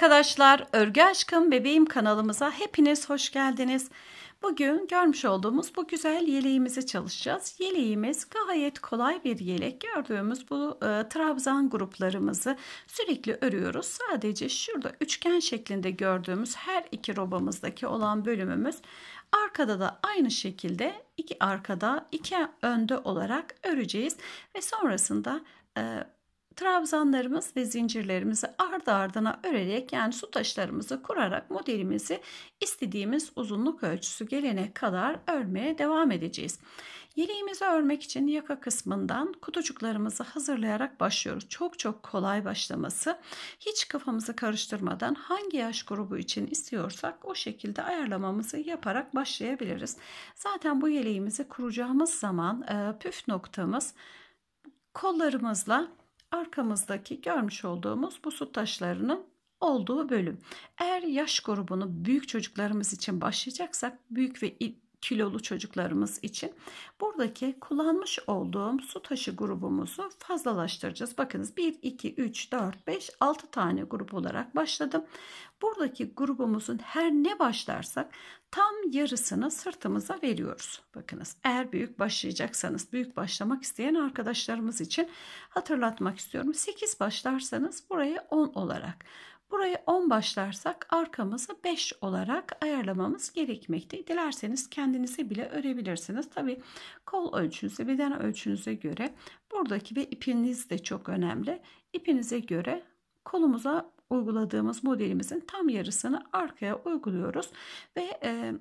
arkadaşlar, Örgü Aşkım Bebeğim kanalımıza hepiniz hoş geldiniz. Bugün görmüş olduğumuz bu güzel yeleğimizi çalışacağız. Yeleğimiz gayet kolay bir yelek. Gördüğümüz bu e, trabzan gruplarımızı sürekli örüyoruz. Sadece şurada üçgen şeklinde gördüğümüz her iki robamızdaki olan bölümümüz arkada da aynı şekilde iki arkada iki önde olarak öreceğiz ve sonrasında e, trabzanlarımız ve zincirlerimizi ardı ardına örerek yani su taşlarımızı kurarak modelimizi istediğimiz uzunluk ölçüsü gelene kadar örmeye devam edeceğiz. Yeleğimizi örmek için yaka kısmından kutucuklarımızı hazırlayarak başlıyoruz. Çok çok kolay başlaması. Hiç kafamızı karıştırmadan hangi yaş grubu için istiyorsak o şekilde ayarlamamızı yaparak başlayabiliriz. Zaten bu yeleğimizi kuracağımız zaman e, püf noktamız kollarımızla arkamızdaki görmüş olduğumuz bu su taşlarının olduğu bölüm. Eğer yaş grubunu büyük çocuklarımız için başlayacaksak büyük ve kilolu çocuklarımız için buradaki kullanmış olduğum su taşı grubumuzu fazlalaştıracağız. Bakınız 1, 2, 3, 4, 5, 6 tane grup olarak başladım. Buradaki grubumuzun her ne başlarsak tam yarısını sırtımıza veriyoruz. Bakınız eğer büyük başlayacaksanız büyük başlamak isteyen arkadaşlarımız için hatırlatmak istiyorum. 8 başlarsanız buraya 10 olarak Burayı 10 başlarsak arkamızı 5 olarak ayarlamamız gerekmekte. Dilerseniz kendinize bile örebilirsiniz. Tabi kol ölçünüze, beden ölçünüze göre buradaki ve ipiniz de çok önemli. İpinize göre kolumuza uyguladığımız modelimizin tam yarısını arkaya uyguluyoruz ve e,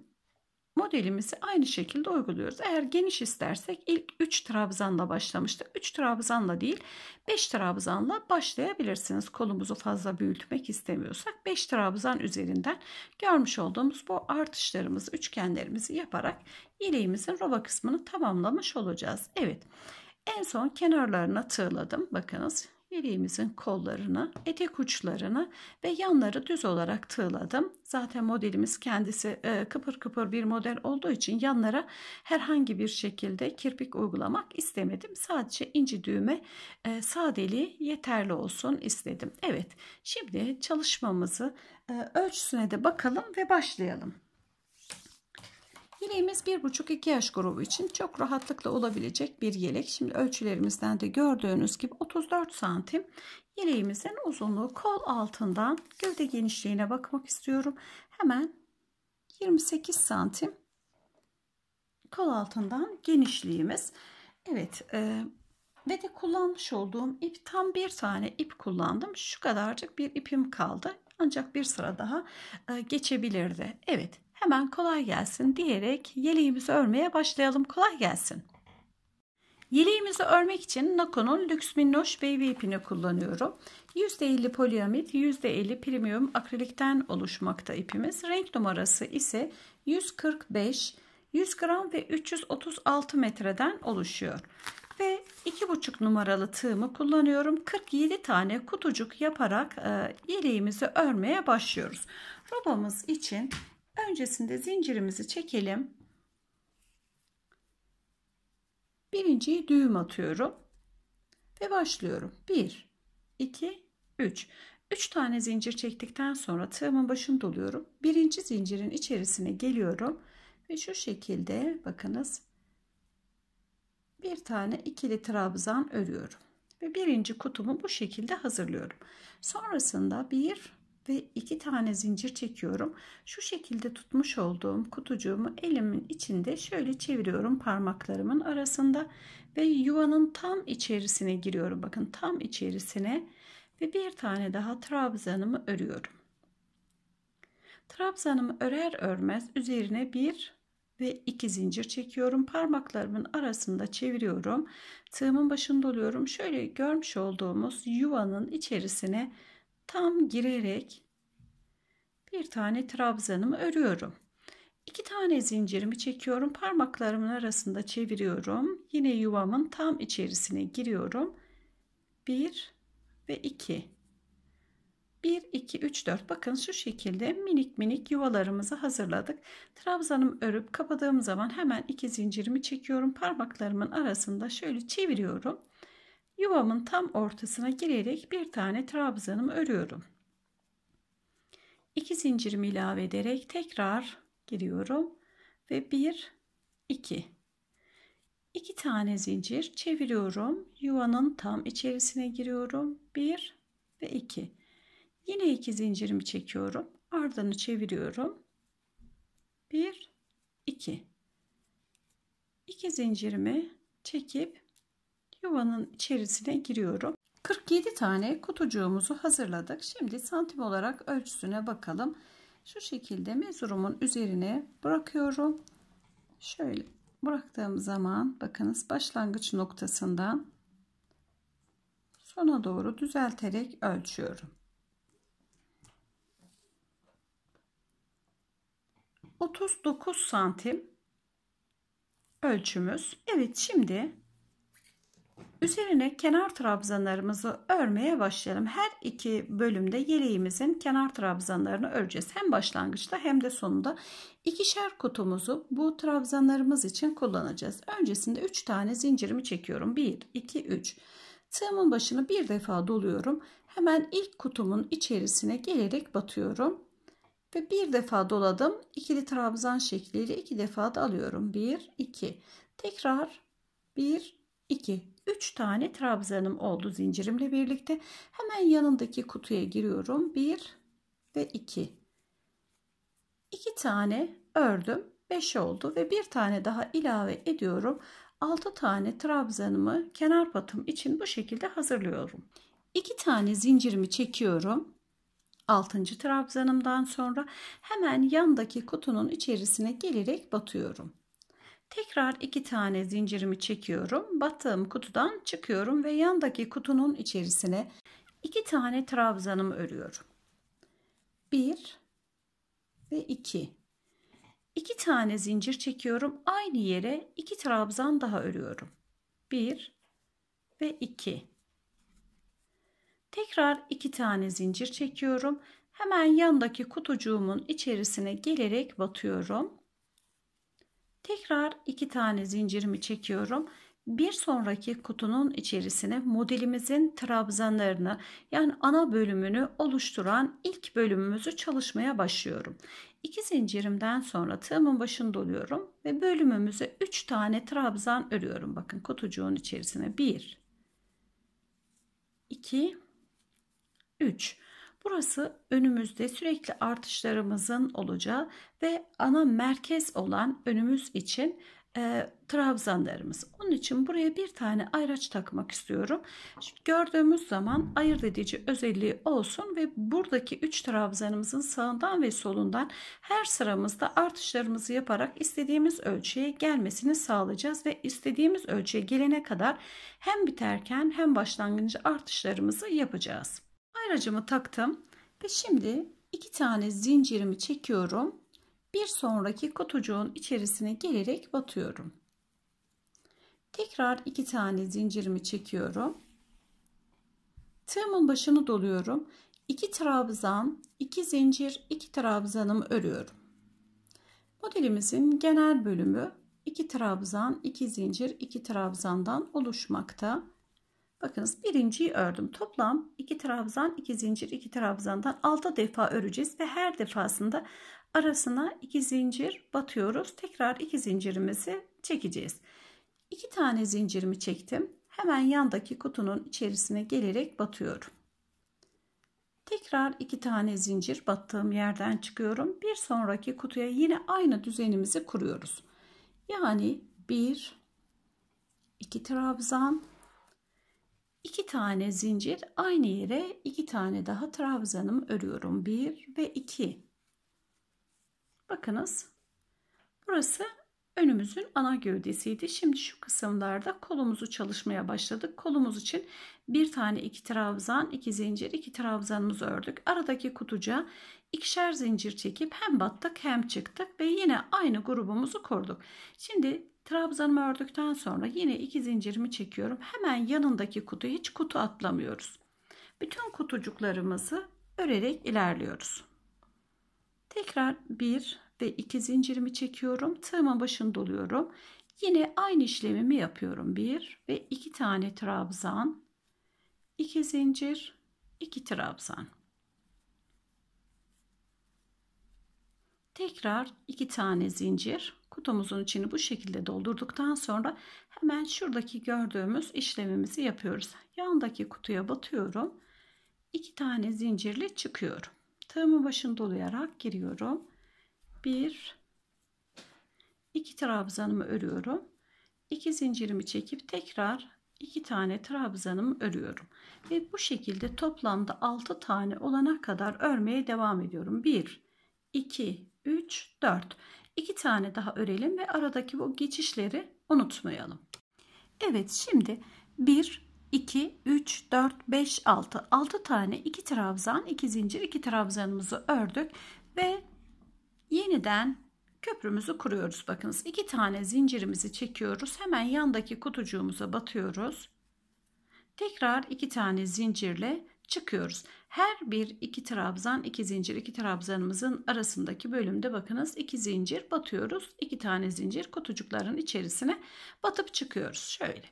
Modelimizi aynı şekilde uyguluyoruz. Eğer geniş istersek ilk 3 trabzanla başlamıştık. 3 trabzanla değil 5 trabzanla başlayabilirsiniz. Kolumuzu fazla büyütmek istemiyorsak 5 trabzan üzerinden görmüş olduğumuz bu artışlarımızı, üçgenlerimizi yaparak ileğimizin roba kısmını tamamlamış olacağız. Evet. En son kenarlarına tığladım. Bakınız yeleğimizin kollarını, etek uçlarını ve yanları düz olarak tığladım. Zaten modelimiz kendisi e, kıpır kıpır bir model olduğu için yanlara herhangi bir şekilde kirpik uygulamak istemedim. Sadece inci düğme e, sadeliği yeterli olsun istedim. Evet şimdi çalışmamızı e, ölçüsüne de bakalım ve başlayalım. Yeleğimiz 1,5-2 yaş grubu için çok rahatlıkla olabilecek bir yelek. Şimdi ölçülerimizden de gördüğünüz gibi 34 santim. Yeleğimizin uzunluğu kol altından gövde genişliğine bakmak istiyorum. Hemen 28 santim kol altından genişliğimiz. Evet e, ve de kullanmış olduğum ip tam bir tane ip kullandım. Şu kadarcık bir ipim kaldı. Ancak bir sıra daha e, geçebilirdi. Evet Hemen kolay gelsin diyerek yeleğimizi örmeye başlayalım. Kolay gelsin. Yeleğimizi örmek için Nakon'un Lüks Minnoş Baby ipini kullanıyorum. %50 poliamit, %50 premium akrilikten oluşmakta ipimiz. Renk numarası ise 145, 100 gram ve 336 metreden oluşuyor. Ve 2,5 numaralı tığımı kullanıyorum. 47 tane kutucuk yaparak e, yeleğimizi örmeye başlıyoruz. Robamız için öncesinde zincirimizi çekelim. Birinciyi düğüm atıyorum ve başlıyorum. 1 2 3 3 tane zincir çektikten sonra tığımın başını doluyorum. Birinci zincirin içerisine geliyorum ve şu şekilde bakınız bir tane ikili trabzan örüyorum ve birinci kutumu bu şekilde hazırlıyorum. Sonrasında bir ve iki tane zincir çekiyorum. Şu şekilde tutmuş olduğum kutucuğumu elimin içinde şöyle çeviriyorum parmaklarımın arasında ve yuvanın tam içerisine giriyorum. Bakın tam içerisine ve bir tane daha trabzanımı örüyorum. Trabzanımı örer örmez üzerine bir ve iki zincir çekiyorum. Parmaklarımın arasında çeviriyorum. Tığımın başında oluyorum. Şöyle görmüş olduğumuz yuvanın içerisine tam girerek bir tane trabzanımı örüyorum. İki tane zincirimi çekiyorum. Parmaklarımın arasında çeviriyorum. Yine yuvamın tam içerisine giriyorum. 1 ve 2. 1, 2, 3, 4. Bakın şu şekilde minik minik yuvalarımızı hazırladık. Trabzanımı örüp kapadığım zaman hemen iki zincirimi çekiyorum. Parmaklarımın arasında şöyle çeviriyorum. Yuvamın tam ortasına girerek bir tane trabzanım örüyorum. İki zincirimi ilave ederek tekrar giriyorum ve 1 2 2 tane zincir çeviriyorum. Yuvanın tam içerisine giriyorum. 1 ve 2. Yine 2 zincirimi çekiyorum. Ardını çeviriyorum. 1 2 2 zincirimi çekip yuvanın içerisine giriyorum. 47 tane kutucuğumuzu hazırladık. Şimdi santim olarak ölçüsüne bakalım. Şu şekilde mezurumun üzerine bırakıyorum. Şöyle bıraktığım zaman bakınız başlangıç noktasından sona doğru düzelterek ölçüyorum. 39 santim ölçümüz. Evet şimdi Üzerine kenar trabzanlarımızı örmeye başlayalım. Her iki bölümde yeleğimizin kenar trabzanlarını öreceğiz. Hem başlangıçta hem de sonunda ikişer kutumuzu bu trabzanlarımız için kullanacağız. Öncesinde 3 tane zincirimi çekiyorum. 1, 2, 3. Tığımın başını bir defa doluyorum. Hemen ilk kutumun içerisine gelerek batıyorum. Ve bir defa doladım. İkili trabzan şekliyle iki defa da alıyorum. 1, 2. Tekrar 1, 2 3 tane trabzanım oldu zincirimle birlikte. Hemen yanındaki kutuya giriyorum. 1 ve 2. 2 tane ördüm. 5 oldu ve bir tane daha ilave ediyorum. 6 tane trabzanımı kenar patım için bu şekilde hazırlıyorum. 2 tane zincirimi çekiyorum. 6. trabzanımdan sonra hemen yandaki kutunun içerisine gelerek batıyorum. Tekrar iki tane zincirimi çekiyorum. Battığım kutudan çıkıyorum ve yandaki kutunun içerisine iki tane trabzanımı örüyorum. 1 ve 2. 2 tane zincir çekiyorum. Aynı yere 2 trabzan daha örüyorum. 1 ve 2. Tekrar 2 tane zincir çekiyorum. Hemen yandaki kutucuğumun içerisine gelerek batıyorum. Tekrar iki tane zincirimi çekiyorum. Bir sonraki kutunun içerisine modelimizin trabzanlarını yani ana bölümünü oluşturan ilk bölümümüzü çalışmaya başlıyorum. İki zincirimden sonra tığımın başını doluyorum ve bölümümüze 3 tane trabzan örüyorum. Bakın kutucuğun içerisine 1 2 3 Burası önümüzde sürekli artışlarımızın olacağı ve ana merkez olan önümüz için e, trabzanlarımız. Onun için buraya bir tane ayraç takmak istiyorum. Şimdi gördüğümüz zaman ayırt edici özelliği olsun ve buradaki 3 trabzanımızın sağından ve solundan her sıramızda artışlarımızı yaparak istediğimiz ölçüye gelmesini sağlayacağız ve istediğimiz ölçüye gelene kadar hem biterken hem başlangıcı artışlarımızı yapacağız. Ayracımı taktım ve şimdi iki tane zincirimi çekiyorum. Bir sonraki kutucuğun içerisine gelerek batıyorum. Tekrar iki tane zincirimi çekiyorum. Tığımın başını doluyorum. 2 trabzan, iki zincir, iki trabzanımı örüyorum. Modelimizin genel bölümü iki trabzan, iki zincir, iki trabzandan oluşmakta. Bakınız birinciyi ördüm. Toplam iki trabzan, iki zincir, iki trabzandan altı defa öreceğiz ve her defasında arasına iki zincir batıyoruz. Tekrar iki zincirimizi çekeceğiz. İki tane zincirimi çektim. Hemen yandaki kutunun içerisine gelerek batıyorum. Tekrar iki tane zincir battığım yerden çıkıyorum. Bir sonraki kutuya yine aynı düzenimizi kuruyoruz. Yani bir, iki trabzan, 2 tane zincir aynı yere 2 tane daha trabzanım örüyorum. 1 ve 2. Bakınız. Burası önümüzün ana gövdesiydi. Şimdi şu kısımlarda kolumuzu çalışmaya başladık. Kolumuz için bir tane iki trabzan, iki zincir, iki trabzanımızı ördük. Aradaki kutuca ikişer zincir çekip hem battık hem çıktık ve yine aynı grubumuzu kurduk. Şimdi Trabzanımı ördükten sonra yine iki zincirimi çekiyorum. Hemen yanındaki kutuya hiç kutu atlamıyoruz. Bütün kutucuklarımızı örerek ilerliyoruz. Tekrar bir ve iki zincirimi çekiyorum. Tığımın başını doluyorum. Yine aynı işlemimi yapıyorum. Bir ve iki tane trabzan, iki zincir, iki trabzan. Tekrar iki tane zincir kutumuzun içini bu şekilde doldurduktan sonra hemen şuradaki gördüğümüz işlemimizi yapıyoruz. Yandaki kutuya batıyorum. 2 tane zincirli çıkıyorum. Tığımın başını dolayarak giriyorum. 1 2 trabzanımı örüyorum. 2 zincirimi çekip tekrar 2 tane trabzanımı örüyorum. Ve bu şekilde toplamda 6 tane olana kadar örmeye devam ediyorum. 1 2 3 4 iki tane daha örelim ve aradaki bu geçişleri unutmayalım. Evet şimdi 1, 2, 3, 4, 5, 6. 6 tane iki trabzan, iki zincir, iki trabzanımızı ördük ve yeniden köprümüzü kuruyoruz. Bakınız iki tane zincirimizi çekiyoruz. Hemen yandaki kutucuğumuza batıyoruz. Tekrar iki tane zincirle çıkıyoruz. Her bir iki trabzan, iki zincir, iki trabzanımızın arasındaki bölümde bakınız iki zincir batıyoruz. iki tane zincir kutucukların içerisine batıp çıkıyoruz. Şöyle.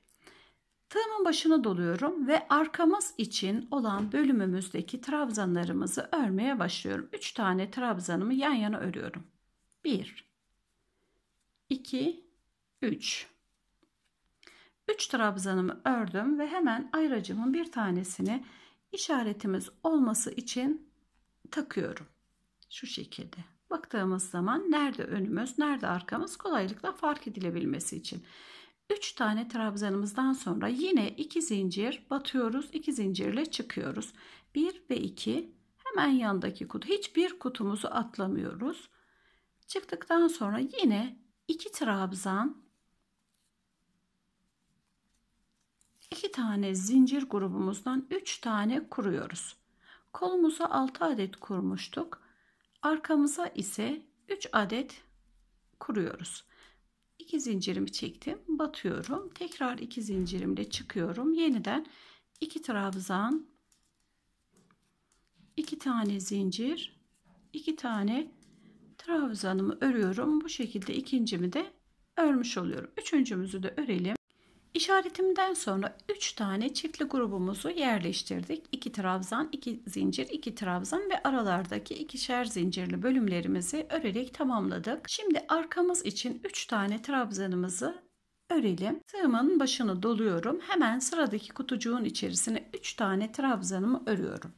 Tığımın başına doluyorum ve arkamız için olan bölümümüzdeki trabzanlarımızı örmeye başlıyorum. 3 tane trabzanımı yan yana örüyorum. 1 2 3 3 trabzanımı ördüm ve hemen ayracımın bir tanesini işaretimiz olması için takıyorum. Şu şekilde. Baktığımız zaman nerede önümüz, nerede arkamız kolaylıkla fark edilebilmesi için. 3 tane trabzanımızdan sonra yine 2 zincir batıyoruz. 2 zincirle çıkıyoruz. 1 ve 2 hemen yandaki kutu. Hiçbir kutumuzu atlamıyoruz. Çıktıktan sonra yine 2 trabzan 2 tane zincir grubumuzdan 3 tane kuruyoruz. Kolumuza 6 adet kurmuştuk. Arkamıza ise 3 adet kuruyoruz. 2 zincirimi çektim, batıyorum. Tekrar 2 zincirimle çıkıyorum. Yeniden 2 trabzan, 2 tane zincir, 2 tane trabzanımı örüyorum. Bu şekilde ikincimi de örmüş oluyorum. Üçüncümüzü de örelim. İşaretimden sonra 3 tane çiftli grubumuzu yerleştirdik. 2 trabzan, 2 zincir, 2 trabzan ve aralardaki ikişer zincirli bölümlerimizi örerek tamamladık. Şimdi arkamız için 3 tane trabzanımızı örelim. Tığımın başını doluyorum. Hemen sıradaki kutucuğun içerisine 3 tane trabzanımı örüyorum.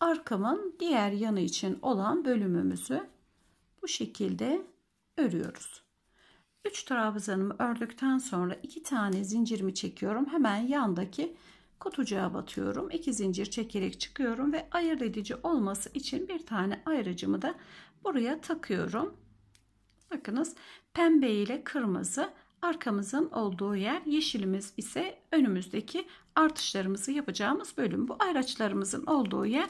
Arkamın diğer yanı için olan bölümümüzü bu şekilde örüyoruz. 3 trabzanımı ördükten sonra 2 tane zincirimi çekiyorum. Hemen yandaki kutucuğa batıyorum. 2 zincir çekerek çıkıyorum ve ayırt edici olması için bir tane ayırıcımı da buraya takıyorum. Bakınız pembe ile kırmızı arkamızın olduğu yer yeşilimiz ise önümüzdeki artışlarımızı yapacağımız bölüm. Bu ayraçlarımızın olduğu yer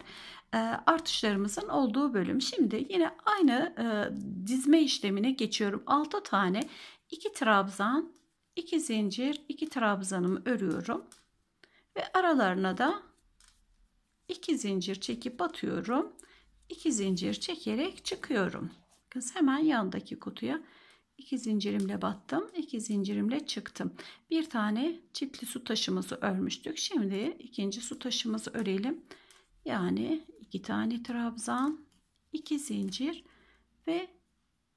artışlarımızın olduğu bölüm. Şimdi yine aynı dizme işlemine geçiyorum. 6 tane 2 trabzan, 2 zincir, 2 trabzanımı örüyorum. Ve aralarına da 2 zincir çekip batıyorum. 2 zincir çekerek çıkıyorum. Kız hemen yandaki kutuya 2 zincirimle battım. 2 zincirimle çıktım. Bir tane çiftli su taşımızı örmüştük. Şimdi ikinci su taşımızı örelim. Yani 2 tane trabzan, 2 zincir ve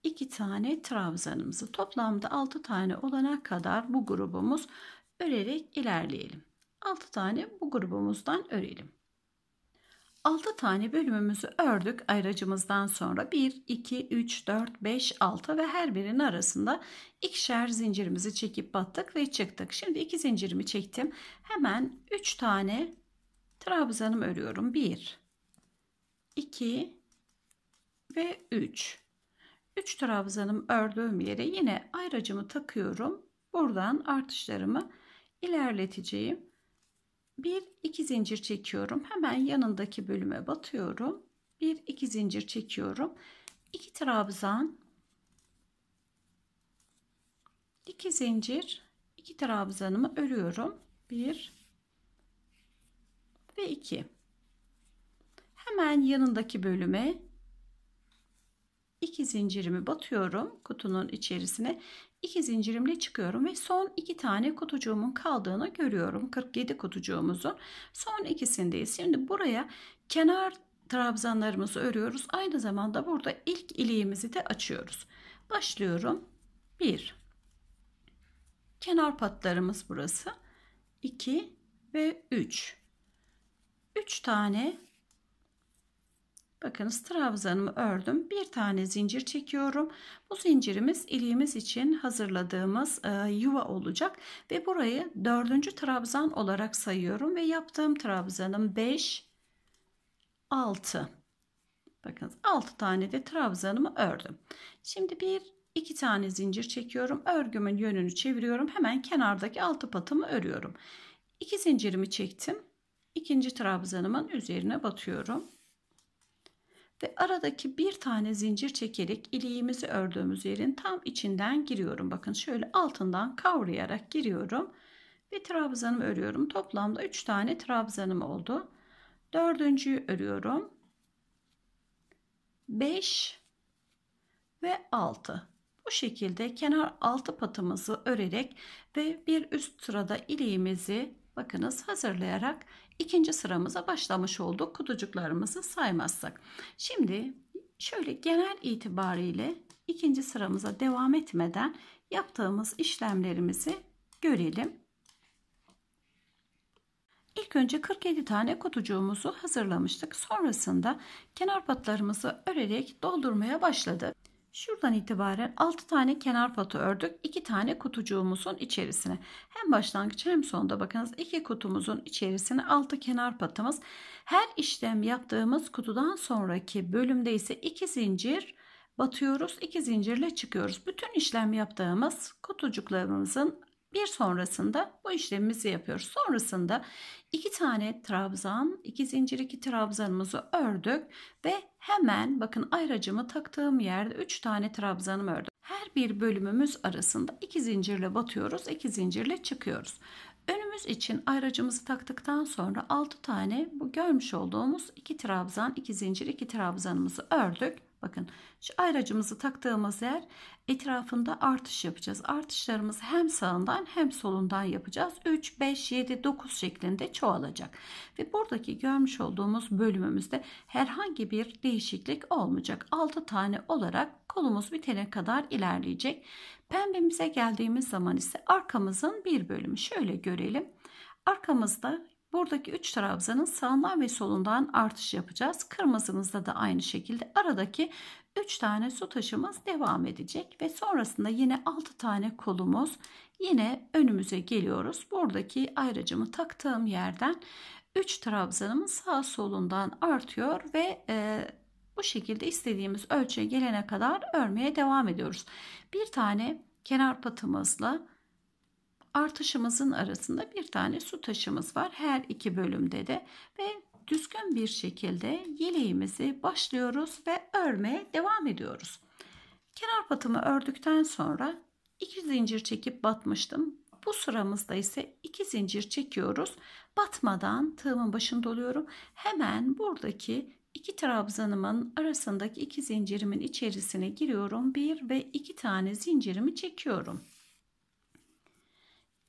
2 tane trabzanımızı toplamda 6 tane olana kadar bu grubumuz örerek ilerleyelim. 6 tane bu grubumuzdan örelim. 6 tane bölümümüzü ördük ayracımızdan sonra 1, 2, 3, 4, 5, 6 ve her birinin arasında ikişer zincirimizi çekip battık ve çıktık. Şimdi 2 zincirimi çektim. Hemen 3 tane trabzanım örüyorum. 1, 2 ve 3. 3 trabzanım ördüğüm yere yine ayracımı takıyorum. Buradan artışlarımı ilerleteceğim. Bir iki zincir çekiyorum. Hemen yanındaki bölüme batıyorum. Bir iki zincir çekiyorum. 2 trabzan 2 zincir 2 trabzanımı örüyorum. 1 ve 2 Hemen yanındaki bölüme iki zincirimi batıyorum kutunun içerisine. iki zincirimle çıkıyorum ve son iki tane kutucuğumun kaldığını görüyorum. 47 kutucuğumuzun son ikisindeyiz. Şimdi buraya kenar trabzanlarımızı örüyoruz. Aynı zamanda burada ilk iliğimizi de açıyoruz. Başlıyorum. 1 Kenar patlarımız burası. 2 ve 3. 3 tane Bakınız trabzanımı ördüm. Bir tane zincir çekiyorum. Bu zincirimiz iliğimiz için hazırladığımız e, yuva olacak. Ve burayı dördüncü trabzan olarak sayıyorum. Ve yaptığım trabzanım 5, 6. Bakınız 6 tane de trabzanımı ördüm. Şimdi bir iki tane zincir çekiyorum. Örgümün yönünü çeviriyorum. Hemen kenardaki altı patımı örüyorum. İki zincirimi çektim. İkinci trabzanımın üzerine batıyorum ve aradaki bir tane zincir çekerek iliğimizi ördüğümüz yerin tam içinden giriyorum. Bakın şöyle altından kavrayarak giriyorum ve trabzanımı örüyorum. Toplamda 3 tane trabzanım oldu. Dördüncüyü örüyorum. 5 ve 6. Bu şekilde kenar altı patımızı örerek ve bir üst sırada iliğimizi bakınız hazırlayarak ikinci sıramıza başlamış olduk kutucuklarımızı saymazsak. Şimdi şöyle genel itibariyle ikinci sıramıza devam etmeden yaptığımız işlemlerimizi görelim. İlk önce 47 tane kutucuğumuzu hazırlamıştık. Sonrasında kenar patlarımızı örerek doldurmaya başladık. Şuradan itibaren 6 tane kenar patı ördük. 2 tane kutucuğumuzun içerisine. Hem başlangıç hem sonda bakınız 2 kutumuzun içerisine 6 kenar patımız. Her işlem yaptığımız kutudan sonraki bölümde ise 2 zincir batıyoruz. 2 zincirle çıkıyoruz. Bütün işlem yaptığımız kutucuklarımızın bir sonrasında bu işlemimizi yapıyoruz. Sonrasında iki tane trabzan, iki zincir, iki trabzanımızı ördük ve hemen bakın ayracımı taktığım yerde üç tane trabzanım ördüm. Her bir bölümümüz arasında iki zincirle batıyoruz, iki zincirle çıkıyoruz. Önümüz için ayracımızı taktıktan sonra 6 tane bu görmüş olduğumuz 2 trabzan, 2 zincir, 2 trabzanımızı ördük. Bakın şu ayracımızı taktığımız yer etrafında artış yapacağız. Artışlarımızı hem sağından hem solundan yapacağız. 3, 5, 7, 9 şeklinde çoğalacak. Ve buradaki görmüş olduğumuz bölümümüzde herhangi bir değişiklik olmayacak. 6 tane olarak kolumuz bitene kadar ilerleyecek. Pembemize geldiğimiz zaman ise arkamızın bir bölümü. Şöyle görelim. Arkamızda Buradaki 3 trabzanın sağından ve solundan artış yapacağız. Kırmızımızda da aynı şekilde aradaki 3 tane su taşımız devam edecek ve sonrasında yine 6 tane kolumuz yine önümüze geliyoruz. Buradaki ayracımı taktığım yerden 3 trabzanımın sağ solundan artıyor ve e, bu şekilde istediğimiz ölçüye gelene kadar örmeye devam ediyoruz. Bir tane kenar patımızla artışımızın arasında bir tane su taşımız var. Her iki bölümde de ve düzgün bir şekilde yeleğimizi başlıyoruz ve örmeye devam ediyoruz. Kenar patımı ördükten sonra iki zincir çekip batmıştım. Bu sıramızda ise iki zincir çekiyoruz. Batmadan tığımın başını doluyorum. Hemen buradaki iki trabzanımın arasındaki iki zincirimin içerisine giriyorum. Bir ve iki tane zincirimi çekiyorum.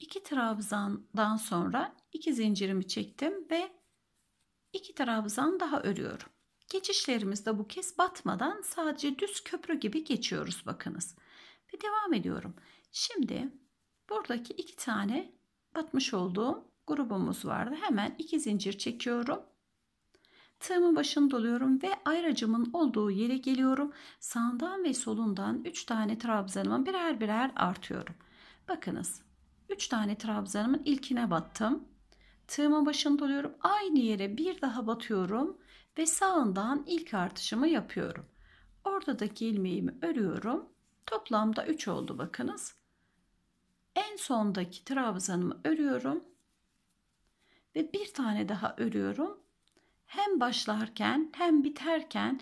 2 trabzandan sonra iki zincirimi çektim ve iki trabzan daha örüyorum. Geçişlerimizde bu kez batmadan sadece düz köprü gibi geçiyoruz bakınız. Ve devam ediyorum. Şimdi buradaki iki tane batmış olduğum grubumuz vardı. Hemen iki zincir çekiyorum. Tığımın başını doluyorum ve ayracımın olduğu yere geliyorum. Sağdan ve solundan 3 tane trabzanımı birer birer artıyorum. Bakınız 3 tane trabzanımın ilkine battım. Tığımın başını doluyorum. Aynı yere bir daha batıyorum ve sağından ilk artışımı yapıyorum. Oradaki ilmeğimi örüyorum. Toplamda 3 oldu bakınız. En sondaki trabzanımı örüyorum. Ve bir tane daha örüyorum. Hem başlarken hem biterken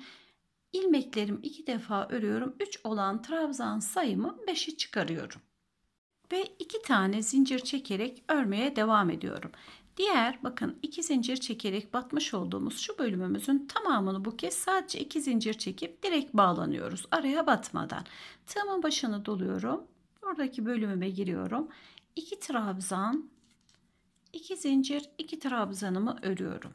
ilmeklerimi iki defa örüyorum. 3 olan trabzan sayımı 5'i çıkarıyorum ve iki tane zincir çekerek örmeye devam ediyorum. Diğer bakın iki zincir çekerek batmış olduğumuz şu bölümümüzün tamamını bu kez sadece iki zincir çekip direkt bağlanıyoruz araya batmadan. Tığımın başını doluyorum. Oradaki bölümüme giriyorum. 2 trabzan, 2 zincir, 2 trabzanımı örüyorum.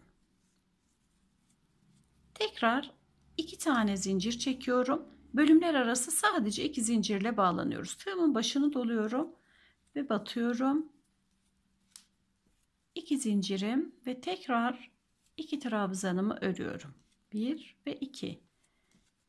Tekrar 2 tane zincir çekiyorum. Bölümler arası sadece 2 zincirle bağlanıyoruz. Tığımın başını doluyorum ve batıyorum. 2 zincirim ve tekrar 2 trabzanımı örüyorum. 1 ve 2.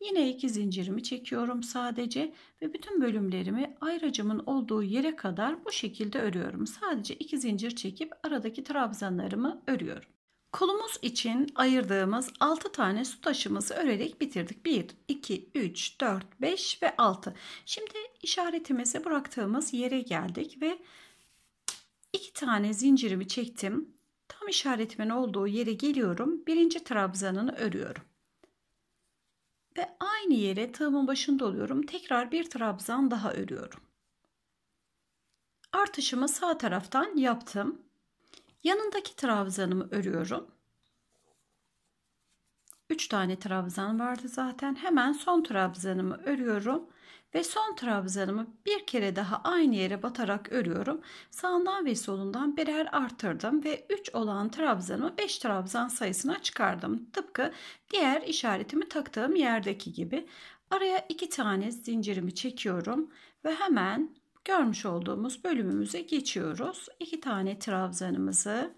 Yine 2 zincirimi çekiyorum sadece ve bütün bölümlerimi ayracımın olduğu yere kadar bu şekilde örüyorum. Sadece 2 zincir çekip aradaki trabzanlarımı örüyorum. Kolumuz için ayırdığımız 6 tane su taşımızı örerek bitirdik. 1, 2, 3, 4, 5 ve 6. Şimdi işaretimizi bıraktığımız yere geldik ve 2 tane zincirimi çektim. Tam işaretimin olduğu yere geliyorum. Birinci trabzanını örüyorum. Ve aynı yere tığımın başında oluyorum. Tekrar bir trabzan daha örüyorum. Artışımı sağ taraftan yaptım. Yanındaki trabzanımı örüyorum. 3 tane trabzan vardı zaten. Hemen son trabzanımı örüyorum ve son trabzanımı bir kere daha aynı yere batarak örüyorum. Sağından ve solundan birer artırdım ve 3 olan trabzanımı 5 trabzan sayısına çıkardım. Tıpkı diğer işaretimi taktığım yerdeki gibi. Araya 2 tane zincirimi çekiyorum ve hemen görmüş olduğumuz bölümümüze geçiyoruz. İki tane trabzanımızı,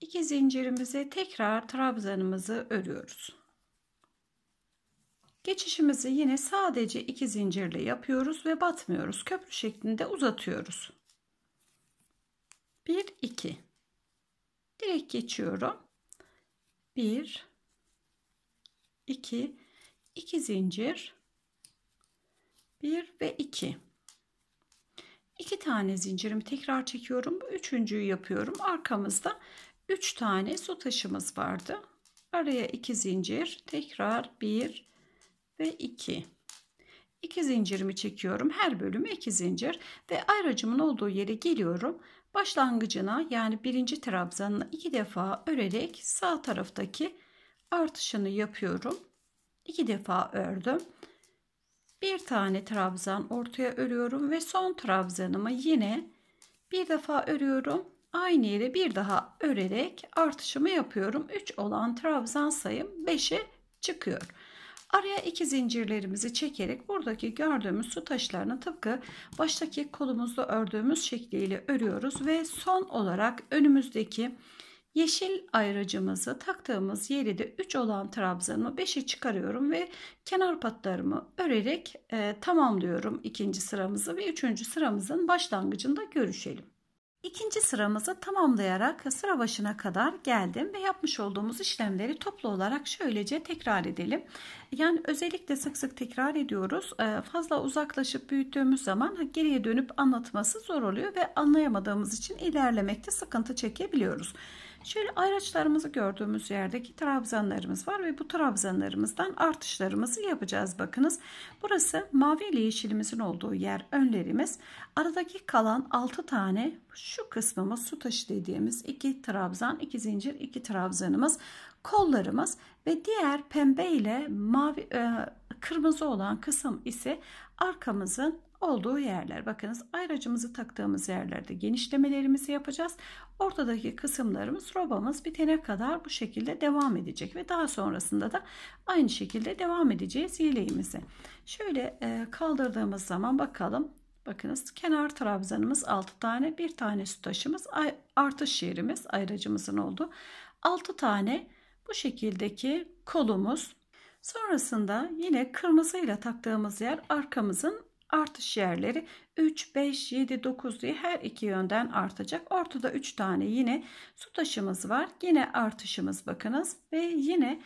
iki zincirimizi tekrar trabzanımızı örüyoruz. Geçişimizi yine sadece iki zincirle yapıyoruz ve batmıyoruz. Köprü şeklinde uzatıyoruz. 1 2 Direkt geçiyorum. 1 2 2 zincir 1 ve 2 2 tane zincirimi tekrar çekiyorum. Üçüncüyü yapıyorum. Arkamızda 3 tane su taşımız vardı. Araya 2 zincir, tekrar 1 ve 2. 2 zincirimi çekiyorum. Her bölüme 2 zincir ve ayracımın olduğu yere geliyorum. Başlangıcına yani birinci trabzanını 2 defa örerek sağ taraftaki artışını yapıyorum. 2 defa ördüm bir tane trabzan ortaya örüyorum ve son trabzanımı yine bir defa örüyorum aynı yere bir daha örerek artışımı yapıyorum 3 olan trabzan sayım 5'e çıkıyor araya iki zincirlerimizi çekerek buradaki gördüğümüz su taşlarını tıpkı baştaki kolumuzda ördüğümüz şekliyle örüyoruz ve son olarak önümüzdeki yeşil ayracımızı taktığımız yeri de 3 olan trabzanımı 5'e çıkarıyorum ve kenar patlarımı örerek e, tamamlıyorum ikinci sıramızı ve üçüncü sıramızın başlangıcında görüşelim. İkinci sıramızı tamamlayarak sıra başına kadar geldim ve yapmış olduğumuz işlemleri toplu olarak şöylece tekrar edelim. Yani özellikle sık sık tekrar ediyoruz. E, fazla uzaklaşıp büyüttüğümüz zaman geriye dönüp anlatması zor oluyor ve anlayamadığımız için ilerlemekte sıkıntı çekebiliyoruz. Şöyle ayraçlarımızı gördüğümüz yerdeki trabzanlarımız var ve bu trabzanlarımızdan artışlarımızı yapacağız. Bakınız burası mavi ile yeşilimizin olduğu yer önlerimiz. Aradaki kalan 6 tane şu kısmımız su taşı dediğimiz 2 trabzan, 2 zincir, 2 trabzanımız, kollarımız ve diğer pembe ile mavi e, kırmızı olan kısım ise arkamızın olduğu yerler. Bakınız ayracımızı taktığımız yerlerde genişlemelerimizi yapacağız. Ortadaki kısımlarımız robamız bitene kadar bu şekilde devam edecek ve daha sonrasında da aynı şekilde devam edeceğiz yeleğimizi. Şöyle e, kaldırdığımız zaman bakalım. Bakınız kenar trabzanımız 6 tane, bir tane sütaşımız, artış yerimiz ayracımızın oldu. 6 tane bu şekildeki kolumuz. Sonrasında yine kırmızıyla taktığımız yer arkamızın Artış yerleri 3, 5, 7, 9 diye her iki yönden artacak. Ortada 3 tane yine su taşımız var. Yine artışımız bakınız ve yine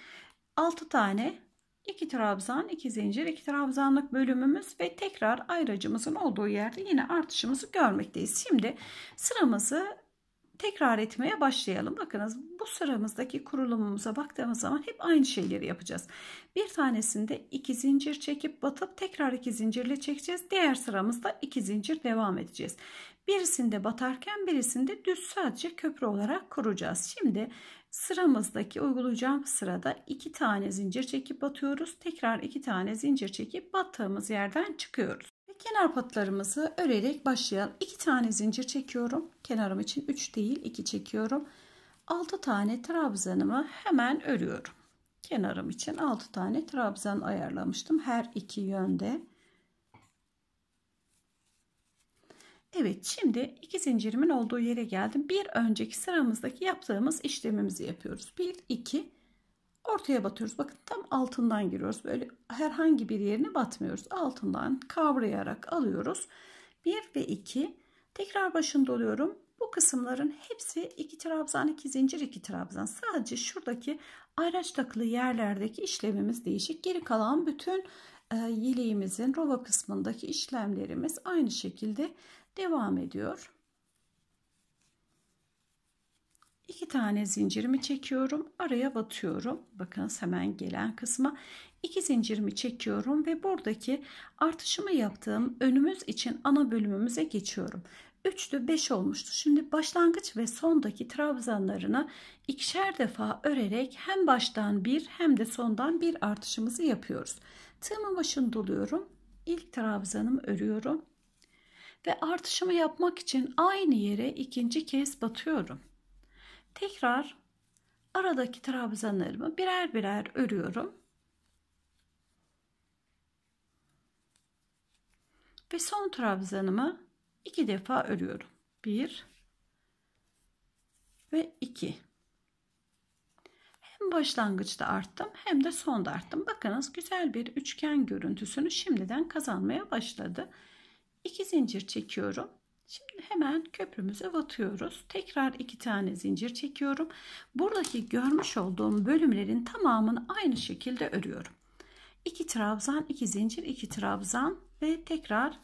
6 tane 2 trabzan, 2 zincir, 2 trabzanlık bölümümüz ve tekrar ayracımızın olduğu yerde yine artışımızı görmekteyiz. Şimdi sıramızı tekrar etmeye başlayalım. Bakınız bu sıramızdaki kurulumumuza baktığımız zaman hep aynı şeyleri yapacağız. Bir tanesinde iki zincir çekip batıp tekrar iki zincirle çekeceğiz. Diğer sıramızda iki zincir devam edeceğiz. Birisinde batarken birisinde düz sadece köprü olarak kuracağız. Şimdi sıramızdaki uygulayacağım sırada iki tane zincir çekip batıyoruz. Tekrar iki tane zincir çekip battığımız yerden çıkıyoruz. Kenar patlarımızı örerek başlayalım. 2 tane zincir çekiyorum. Kenarım için 3 değil 2 çekiyorum. 6 tane trabzanımı hemen örüyorum. Kenarım için 6 tane trabzan ayarlamıştım. Her iki yönde. Evet şimdi iki zincirimin olduğu yere geldim. Bir önceki sıramızdaki yaptığımız işlemimizi yapıyoruz. 1, 2, 3 ortaya batıyoruz. Bakın tam altından giriyoruz. Böyle herhangi bir yerine batmıyoruz. Altından kavrayarak alıyoruz. 1 ve 2 tekrar başında oluyorum. Bu kısımların hepsi 2 trabzan, 2 zincir, 2 trabzan. Sadece şuradaki ayraç takılı yerlerdeki işlemimiz değişik. Geri kalan bütün e, yeleğimizin rova kısmındaki işlemlerimiz aynı şekilde devam ediyor. 2 tane zincirimi çekiyorum. Araya batıyorum. Bakınız hemen gelen kısma iki zincirimi çekiyorum ve buradaki artışımı yaptığım önümüz için ana bölümümüze geçiyorum. 3'tü 5 olmuştu. Şimdi başlangıç ve sondaki trabzanlarını ikişer defa örerek hem baştan bir hem de sondan bir artışımızı yapıyoruz. Tığımın başını doluyorum. ilk trabzanımı örüyorum. Ve artışımı yapmak için aynı yere ikinci kez batıyorum. Tekrar aradaki trabzanlarımı birer birer örüyorum. Ve son trabzanımı iki defa örüyorum. Bir ve iki. Hem başlangıçta arttım hem de sonda arttım. Bakınız güzel bir üçgen görüntüsünü şimdiden kazanmaya başladı. İki zincir çekiyorum Şimdi hemen köprümüze batıyoruz. Tekrar iki tane zincir çekiyorum. Buradaki görmüş olduğum bölümlerin tamamını aynı şekilde örüyorum. 2 trabzan, 2 zincir, 2 trabzan ve tekrar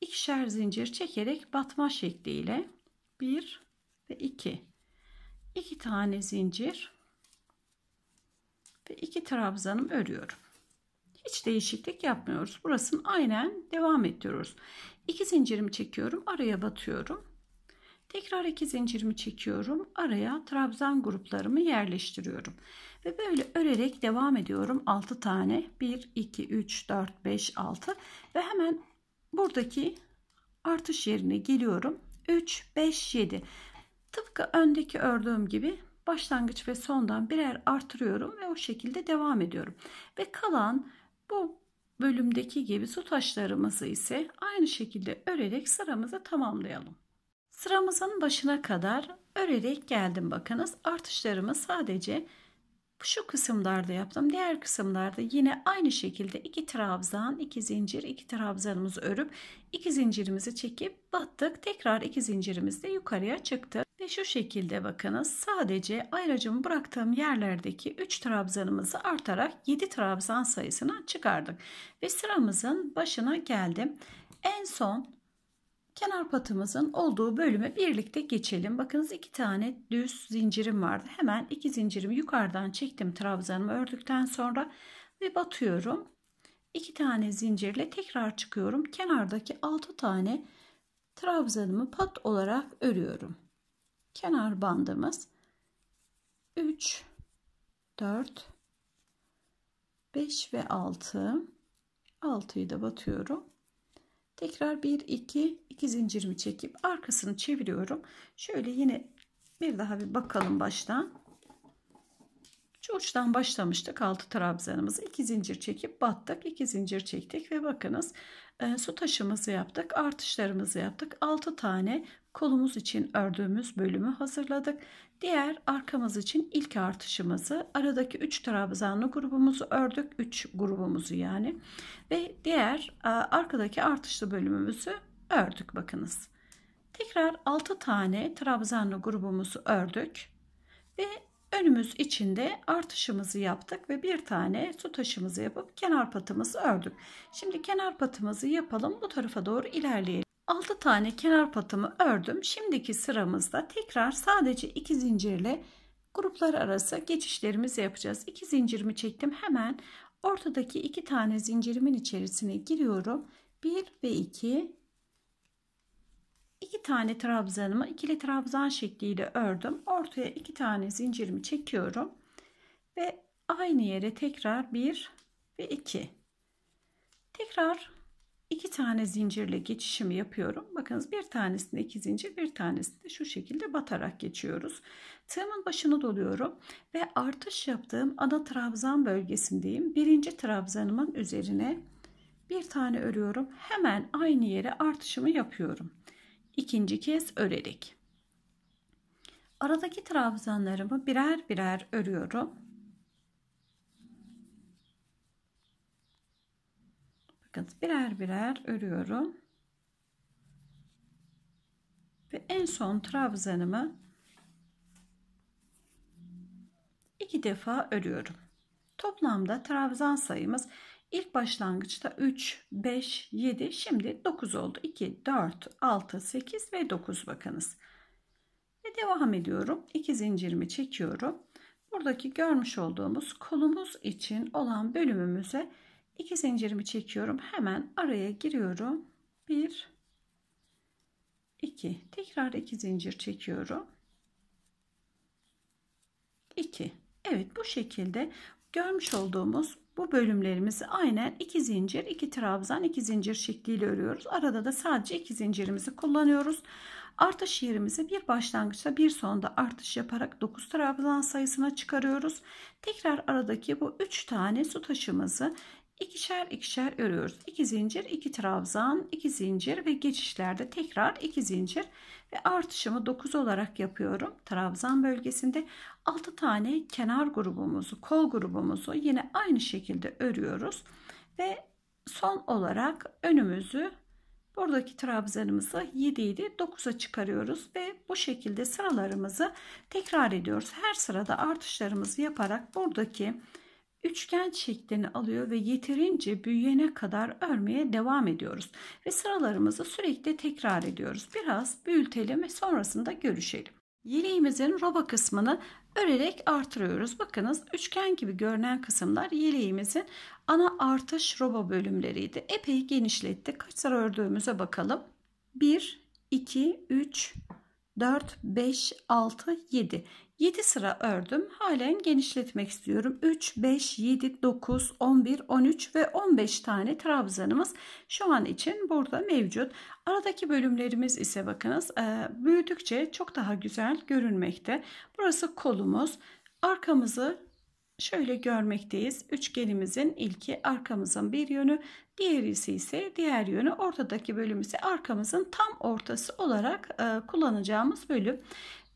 ikişer zincir çekerek batma şekliyle 1 ve 2. 2 tane zincir ve 2 trabzanım örüyorum. Hiç değişiklik yapmıyoruz. Burasını aynen devam ediyoruz. 2 zincirimi çekiyorum araya batıyorum tekrar 2 zincirimi çekiyorum araya trabzan gruplarımı yerleştiriyorum ve böyle örerek devam ediyorum 6 tane 1 2 3 4 5 6 ve hemen buradaki artış yerine geliyorum 3 5 7 tıpkı öndeki ördüğüm gibi başlangıç ve sondan birer artırıyorum ve o şekilde devam ediyorum ve kalan bu bölümdeki gibi su taşlarımızı ise aynı şekilde örerek sıramızı tamamlayalım. Sıramızın başına kadar örerek geldim bakınız artışlarımız sadece şu kısımlarda yaptım. Diğer kısımlarda yine aynı şekilde iki trabzan, iki zincir, iki trabzanımızı örüp iki zincirimizi çekip battık. Tekrar iki zincirimiz de yukarıya çıktı Ve şu şekilde bakınız sadece ayracımı bıraktığım yerlerdeki 3 trabzanımızı artarak 7 trabzan sayısına çıkardık. Ve sıramızın başına geldim. En son kenar patımızın olduğu bölüme birlikte geçelim. Bakınız iki tane düz zincirim vardı. Hemen iki zincirimi yukarıdan çektim trabzanımı ördükten sonra ve batıyorum. İki tane zincirle tekrar çıkıyorum. Kenardaki altı tane trabzanımı pat olarak örüyorum. Kenar bandımız 3 4 5 ve 6 6'yı da batıyorum. Tekrar 1 2 2 zincirimi çekip arkasını çeviriyorum. Şöyle yine bir daha bir bakalım baştan. Şu uçtan başlamıştık altı trabzanımızı. 2 zincir çekip battık. 2 zincir çektik ve bakınız e, su taşımızı yaptık. Artışlarımızı yaptık. 6 tane kolumuz için ördüğümüz bölümü hazırladık. Diğer arkamız için ilk artışımızı aradaki 3 trabzanlı grubumuzu ördük. 3 grubumuzu yani. Ve diğer e, arkadaki artışlı bölümümüzü ördük bakınız. Tekrar 6 tane trabzanlı grubumuzu ördük. Ve önümüz içinde artışımızı yaptık ve bir tane su taşımızı yapıp kenar patımızı ördük. Şimdi kenar patımızı yapalım bu tarafa doğru ilerleyelim. 6 tane kenar patımı ördüm. Şimdiki sıramızda tekrar sadece 2 zincirle gruplar arası geçişlerimizi yapacağız. 2 zincirimi çektim. Hemen ortadaki 2 tane zincirimin içerisine giriyorum. 1 ve 2 2 tane trabzanımı ikili trabzan şekliyle ördüm. Ortaya 2 tane zincirimi çekiyorum. Ve aynı yere tekrar 1 ve 2 tekrar iki tane zincirle geçişimi yapıyorum. Bakınız bir tanesinde iki zincir bir tanesinde şu şekilde batarak geçiyoruz. Tığımın başını doluyorum ve artış yaptığım ana trabzan bölgesindeyim. Birinci trabzanımın üzerine bir tane örüyorum. Hemen aynı yere artışımı yapıyorum. İkinci kez örerek. Aradaki trabzanlarımı birer birer örüyorum. bakın birer birer örüyorum ve en son trabzanımı iki defa örüyorum toplamda trabzan sayımız ilk başlangıçta 3 5 7 şimdi 9 oldu 2 4 6 8 ve 9 bakınız ve devam ediyorum 2 zincirimi çekiyorum buradaki görmüş olduğumuz kolumuz için olan bölümümüze 2 zincirimi çekiyorum. Hemen araya giriyorum. 1 2 tekrar 2 zincir çekiyorum. 2 Evet bu şekilde görmüş olduğumuz bu bölümlerimizi aynen 2 zincir 2 trabzan 2 zincir şekliyle örüyoruz. Arada da sadece 2 zincirimizi kullanıyoruz. Artış yerimizi bir başlangıçta bir sonda artış yaparak 9 trabzan sayısına çıkarıyoruz. Tekrar aradaki bu 3 tane su taşımızı ikişer ikişer örüyoruz. 2 zincir, 2 trabzan, 2 zincir ve geçişlerde tekrar 2 zincir ve artışımı 9 olarak yapıyorum. Trabzan bölgesinde 6 tane kenar grubumuzu, kol grubumuzu yine aynı şekilde örüyoruz ve son olarak önümüzü buradaki trabzanımızı 7 idi 9'a çıkarıyoruz ve bu şekilde sıralarımızı tekrar ediyoruz. Her sırada artışlarımızı yaparak buradaki üçgen şeklini alıyor ve yeterince büyüyene kadar örmeye devam ediyoruz. Ve sıralarımızı sürekli tekrar ediyoruz. Biraz büyütelim ve sonrasında görüşelim. Yeleğimizin roba kısmını örerek artırıyoruz. Bakınız üçgen gibi görünen kısımlar yeleğimizin ana artış roba bölümleriydi. Epey genişletti. Kaç sıra ördüğümüze bakalım. 1, 2, 3, 4, 5, 6, 7. 7 sıra ördüm. Halen genişletmek istiyorum. 3, 5, 7, 9, 11, 13 ve 15 tane trabzanımız şu an için burada mevcut. Aradaki bölümlerimiz ise bakınız e, büyüdükçe çok daha güzel görünmekte. Burası kolumuz. Arkamızı şöyle görmekteyiz. Üçgenimizin ilki arkamızın bir yönü, diğerisi ise diğer yönü. Ortadaki bölüm ise arkamızın tam ortası olarak e, kullanacağımız bölüm.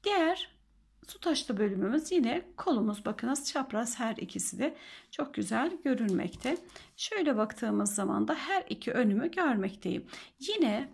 Diğer Su taşlı bölümümüz yine kolumuz bakınız çapraz her ikisi de çok güzel görünmekte. Şöyle baktığımız zaman da her iki önümü görmekteyim. Yine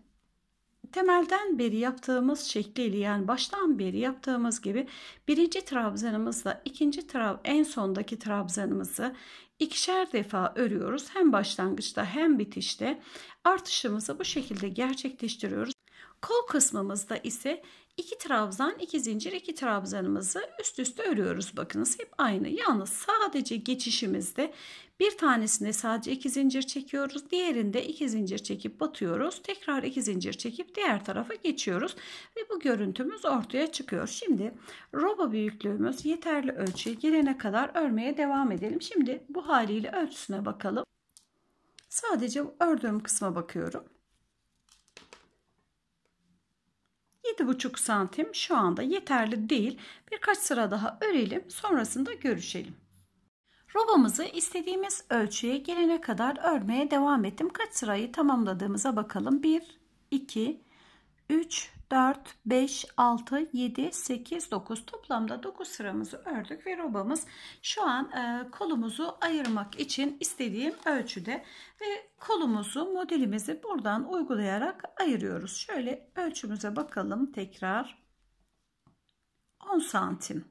temelden beri yaptığımız şekliyle yani baştan beri yaptığımız gibi birinci trabzanımızla ikinci trab en sondaki trabzanımızı ikişer defa örüyoruz. Hem başlangıçta hem bitişte artışımızı bu şekilde gerçekleştiriyoruz. Kol kısmımızda ise iki trabzan, iki zincir, iki trabzanımızı üst üste örüyoruz. Bakınız hep aynı. Yalnız sadece geçişimizde bir tanesinde sadece iki zincir çekiyoruz. Diğerinde iki zincir çekip batıyoruz. Tekrar iki zincir çekip diğer tarafa geçiyoruz. Ve bu görüntümüz ortaya çıkıyor. Şimdi roba büyüklüğümüz yeterli ölçüye gelene kadar örmeye devam edelim. Şimdi bu haliyle ölçüsüne bakalım. Sadece ördüğüm kısma bakıyorum. 7,5 santim şu anda yeterli değil. Birkaç sıra daha örelim sonrasında görüşelim. Robamızı istediğimiz ölçüye gelene kadar örmeye devam ettim. Kaç sırayı tamamladığımıza bakalım. 1, 2, 3, 4, 5, 6, 7, 8, 9 toplamda 9 sıramızı ördük ve robamız şu an e, kolumuzu ayırmak için istediğim ölçüde ve kolumuzu modelimizi buradan uygulayarak ayırıyoruz. Şöyle ölçümüze bakalım tekrar 10 santim.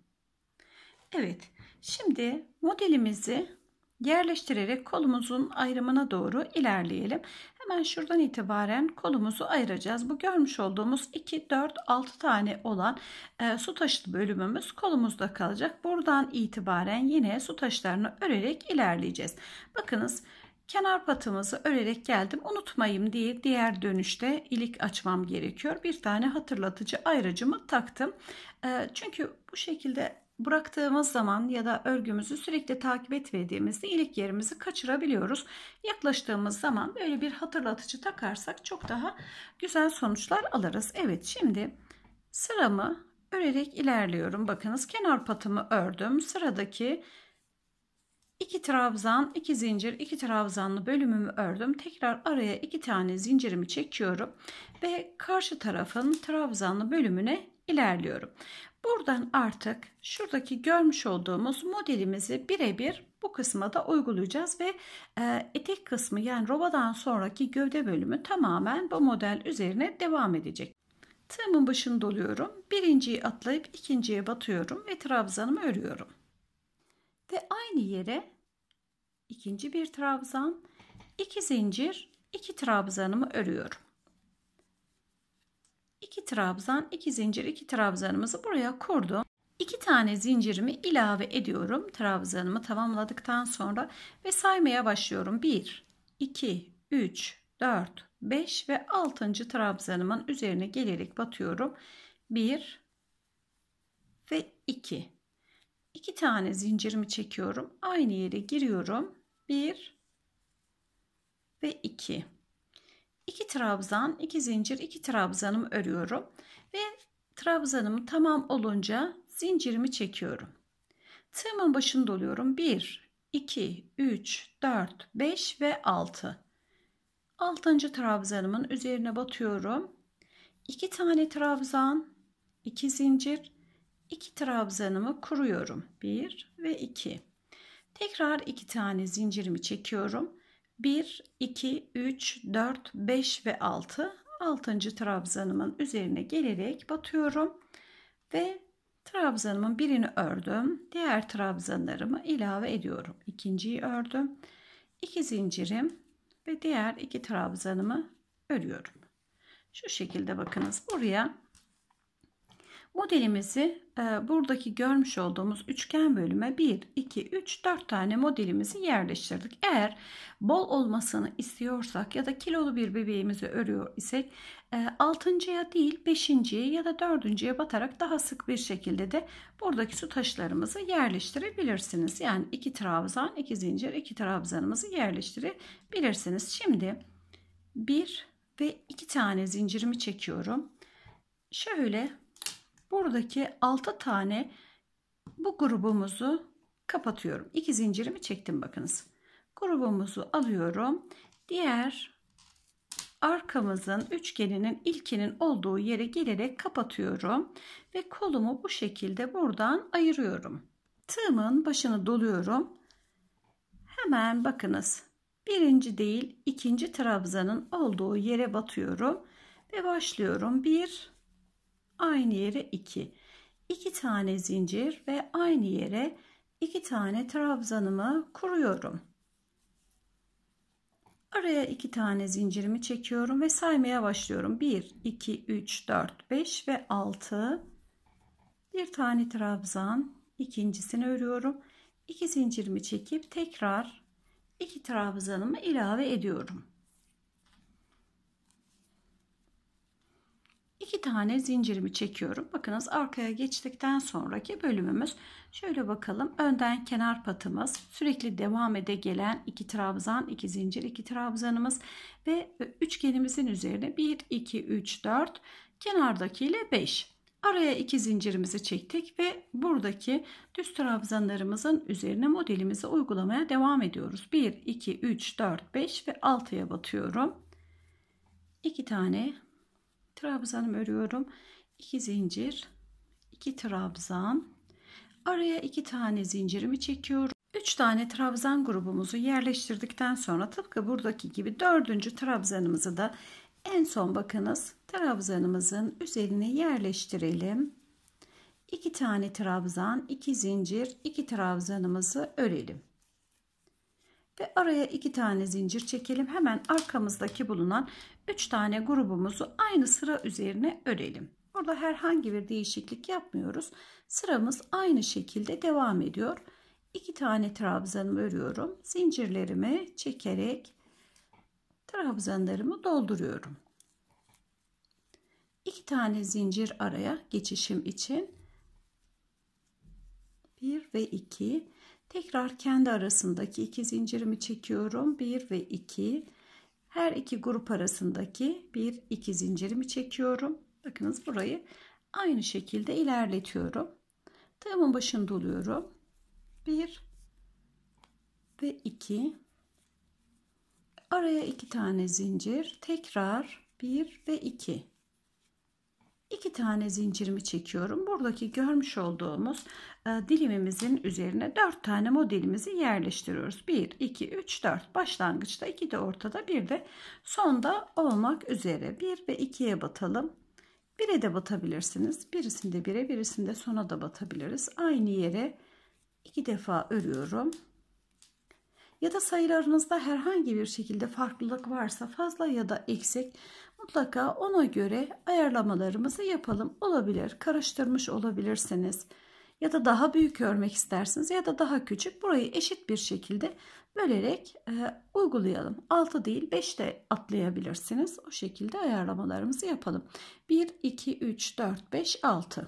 Evet şimdi modelimizi yerleştirerek kolumuzun ayrımına doğru ilerleyelim Hemen şuradan itibaren kolumuzu ayıracağız. Bu görmüş olduğumuz 2, 4, 6 tane olan e, su taşı bölümümüz kolumuzda kalacak. Buradan itibaren yine su taşlarını örerek ilerleyeceğiz. Bakınız kenar patımızı örerek geldim. Unutmayayım diye diğer dönüşte ilik açmam gerekiyor. Bir tane hatırlatıcı ayrıcımı taktım. E, çünkü bu şekilde bıraktığımız zaman ya da örgümüzü sürekli takip etmediğimizde ilik yerimizi kaçırabiliyoruz. Yaklaştığımız zaman böyle bir hatırlatıcı takarsak çok daha güzel sonuçlar alırız. Evet şimdi sıramı örerek ilerliyorum. Bakınız kenar patımı ördüm. Sıradaki iki trabzan, iki zincir, iki trabzanlı bölümümü ördüm. Tekrar araya iki tane zincirimi çekiyorum ve karşı tarafın trabzanlı bölümüne ilerliyorum. Buradan artık şuradaki görmüş olduğumuz modelimizi birebir bu kısma da uygulayacağız ve e, etek kısmı yani robadan sonraki gövde bölümü tamamen bu model üzerine devam edecek. Tığımın başını doluyorum. Birinciyi atlayıp ikinciye batıyorum ve trabzanımı örüyorum. Ve aynı yere ikinci bir trabzan, iki zincir, iki trabzanımı örüyorum. 2 trabzan, 2 zincir, 2 trabzanımızı buraya kurdum. 2 tane zincirimi ilave ediyorum. Trabzanımı tamamladıktan sonra ve saymaya başlıyorum. 1 2 3 4 5 ve 6. trabzanımın üzerine gelerek batıyorum. 1 ve 2. 2 tane zincirimi çekiyorum. Aynı yere giriyorum. 1 ve 2. 2 trabzan, 2 zincir, 2 trabzanım örüyorum ve trabzanım tamam olunca zincirimi çekiyorum. Tığımın başını doluyorum. 1, 2, 3, 4, 5 ve 6. 6. trabzanımın üzerine batıyorum. 2 tane trabzan, 2 zincir, 2 trabzanımı kuruyorum. 1 ve 2. Tekrar 2 tane zincirimi çekiyorum 1, 2, 3, 4, 5 ve 6. 6. trabzanımın üzerine gelerek batıyorum. Ve trabzanımın birini ördüm. Diğer trabzanlarımı ilave ediyorum. İkinciyi ördüm. 2 zincirim ve diğer iki trabzanımı örüyorum. Şu şekilde bakınız buraya Modelimizi e, buradaki görmüş olduğumuz üçgen bölüme 1, 2, 3, 4 tane modelimizi yerleştirdik. Eğer bol olmasını istiyorsak ya da kilolu bir bebeğimizi örüyor isek e, 6.ya değil 5.ye ya da 4.ye batarak daha sık bir şekilde de buradaki su taşlarımızı yerleştirebilirsiniz. Yani 2 trabzan, 2 zincir, 2 trabzanımızı yerleştirebilirsiniz. Şimdi 1 ve 2 tane zincirimi çekiyorum. Şöyle buradaki 6 tane bu grubumuzu kapatıyorum. 2 zincirimi çektim bakınız. Grubumuzu alıyorum. Diğer arkamızın üçgeninin ilkinin olduğu yere gelerek kapatıyorum ve kolumu bu şekilde buradan ayırıyorum. Tığımın başını doluyorum. Hemen bakınız birinci değil ikinci trabzanın olduğu yere batıyorum ve başlıyorum. 1 aynı yere 2. 2 tane zincir ve aynı yere 2 tane trabzanımı kuruyorum. Araya 2 tane zincirimi çekiyorum ve saymaya başlıyorum. 1, 2, 3, 4, 5 ve 6. Bir tane trabzan, ikincisini örüyorum. 2 zincirimi çekip tekrar 2 trabzanımı ilave ediyorum. iki tane zincirimi çekiyorum. Bakınız arkaya geçtikten sonraki bölümümüz. Şöyle bakalım. Önden kenar patımız, sürekli devam ede gelen iki trabzan, iki zincir, iki trabzanımız ve üçgenimizin üzerine 1 2 3 4 kenardakiyle 5. Araya iki zincirimizi çektik ve buradaki düz trabzanlarımızın üzerine modelimizi uygulamaya devam ediyoruz. 1, 2, 3, 4, 5 ve 6'ya batıyorum. 2 tane trabzanımı örüyorum 2 zincir 2 trabzan araya 2 tane zincirimi çekiyorum 3 tane trabzan grubumuzu yerleştirdikten sonra tıpkı buradaki gibi 4. trabzanımızı da en son bakınız trabzanımızın üzerine yerleştirelim 2 tane trabzan 2 zincir 2 trabzanımızı örelim ve araya iki tane zincir çekelim. Hemen arkamızdaki bulunan üç tane grubumuzu aynı sıra üzerine örelim. Burada herhangi bir değişiklik yapmıyoruz. Sıramız aynı şekilde devam ediyor. İki tane trabzanımı örüyorum. Zincirlerimi çekerek trabzanlarımı dolduruyorum. İki tane zincir araya geçişim için 1 ve 2 Tekrar kendi arasındaki iki zincirimi çekiyorum. 1 ve 2. Her iki grup arasındaki 1 2 zincirimi çekiyorum. Bakınız burayı aynı şekilde ilerletiyorum. Tığımın başında oluyorum 1 ve 2 araya 2 tane zincir tekrar 1 ve 2 iki tane zincirimi çekiyorum. Buradaki görmüş olduğumuz e, dilimimizin üzerine dört tane modelimizi yerleştiriyoruz. 1, 2, 3, 4. Başlangıçta iki de ortada bir de sonda olmak üzere 1 ve 2'ye batalım. 1'e de batabilirsiniz. Birisinde 1'e birisinde sona da batabiliriz. Aynı yere iki defa örüyorum. Ya da sayılarınızda herhangi bir şekilde farklılık varsa fazla ya da eksik mutlaka ona göre ayarlamalarımızı yapalım. Olabilir karıştırmış olabilirsiniz ya da daha büyük örmek istersiniz ya da daha küçük burayı eşit bir şekilde bölerek e, uygulayalım. 6 değil 5 de atlayabilirsiniz. O şekilde ayarlamalarımızı yapalım. 1, 2, 3, 4, 5, 6.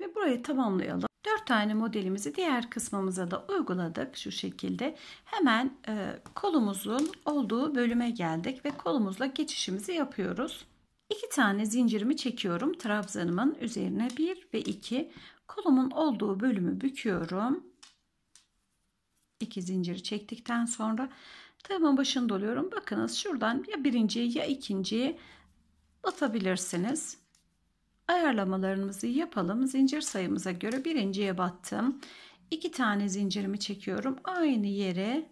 Ve burayı tamamlayalım. 4 tane modelimizi diğer kısmımıza da uyguladık şu şekilde. Hemen e, kolumuzun olduğu bölüme geldik ve kolumuzla geçişimizi yapıyoruz. 2 tane zincirimi çekiyorum trabzanımın üzerine 1 ve 2. Kolumun olduğu bölümü büküyorum. 2 zinciri çektikten sonra tığımın başını doluyorum. Bakınız şuradan ya birinciyi ya ikinciyi atabilirsiniz. Ayarlamalarımızı yapalım. Zincir sayımıza göre birinciye battım. İki tane zincirimi çekiyorum. Aynı yere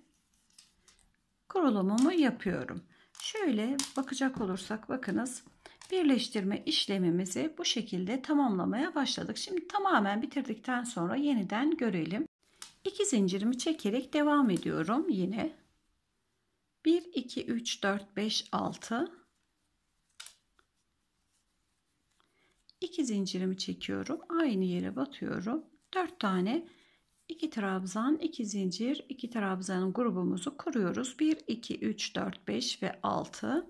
kurulumumu yapıyorum. Şöyle bakacak olursak bakınız birleştirme işlemimizi bu şekilde tamamlamaya başladık. Şimdi tamamen bitirdikten sonra yeniden görelim. 2 zincirimi çekerek devam ediyorum yine. 1 2 3 4 5 6 2 zincirimi çekiyorum. Aynı yere batıyorum. 4 tane 2 trabzan, 2 zincir, 2 trabzanın grubumuzu kuruyoruz. 1 2 3 4 5 ve 6.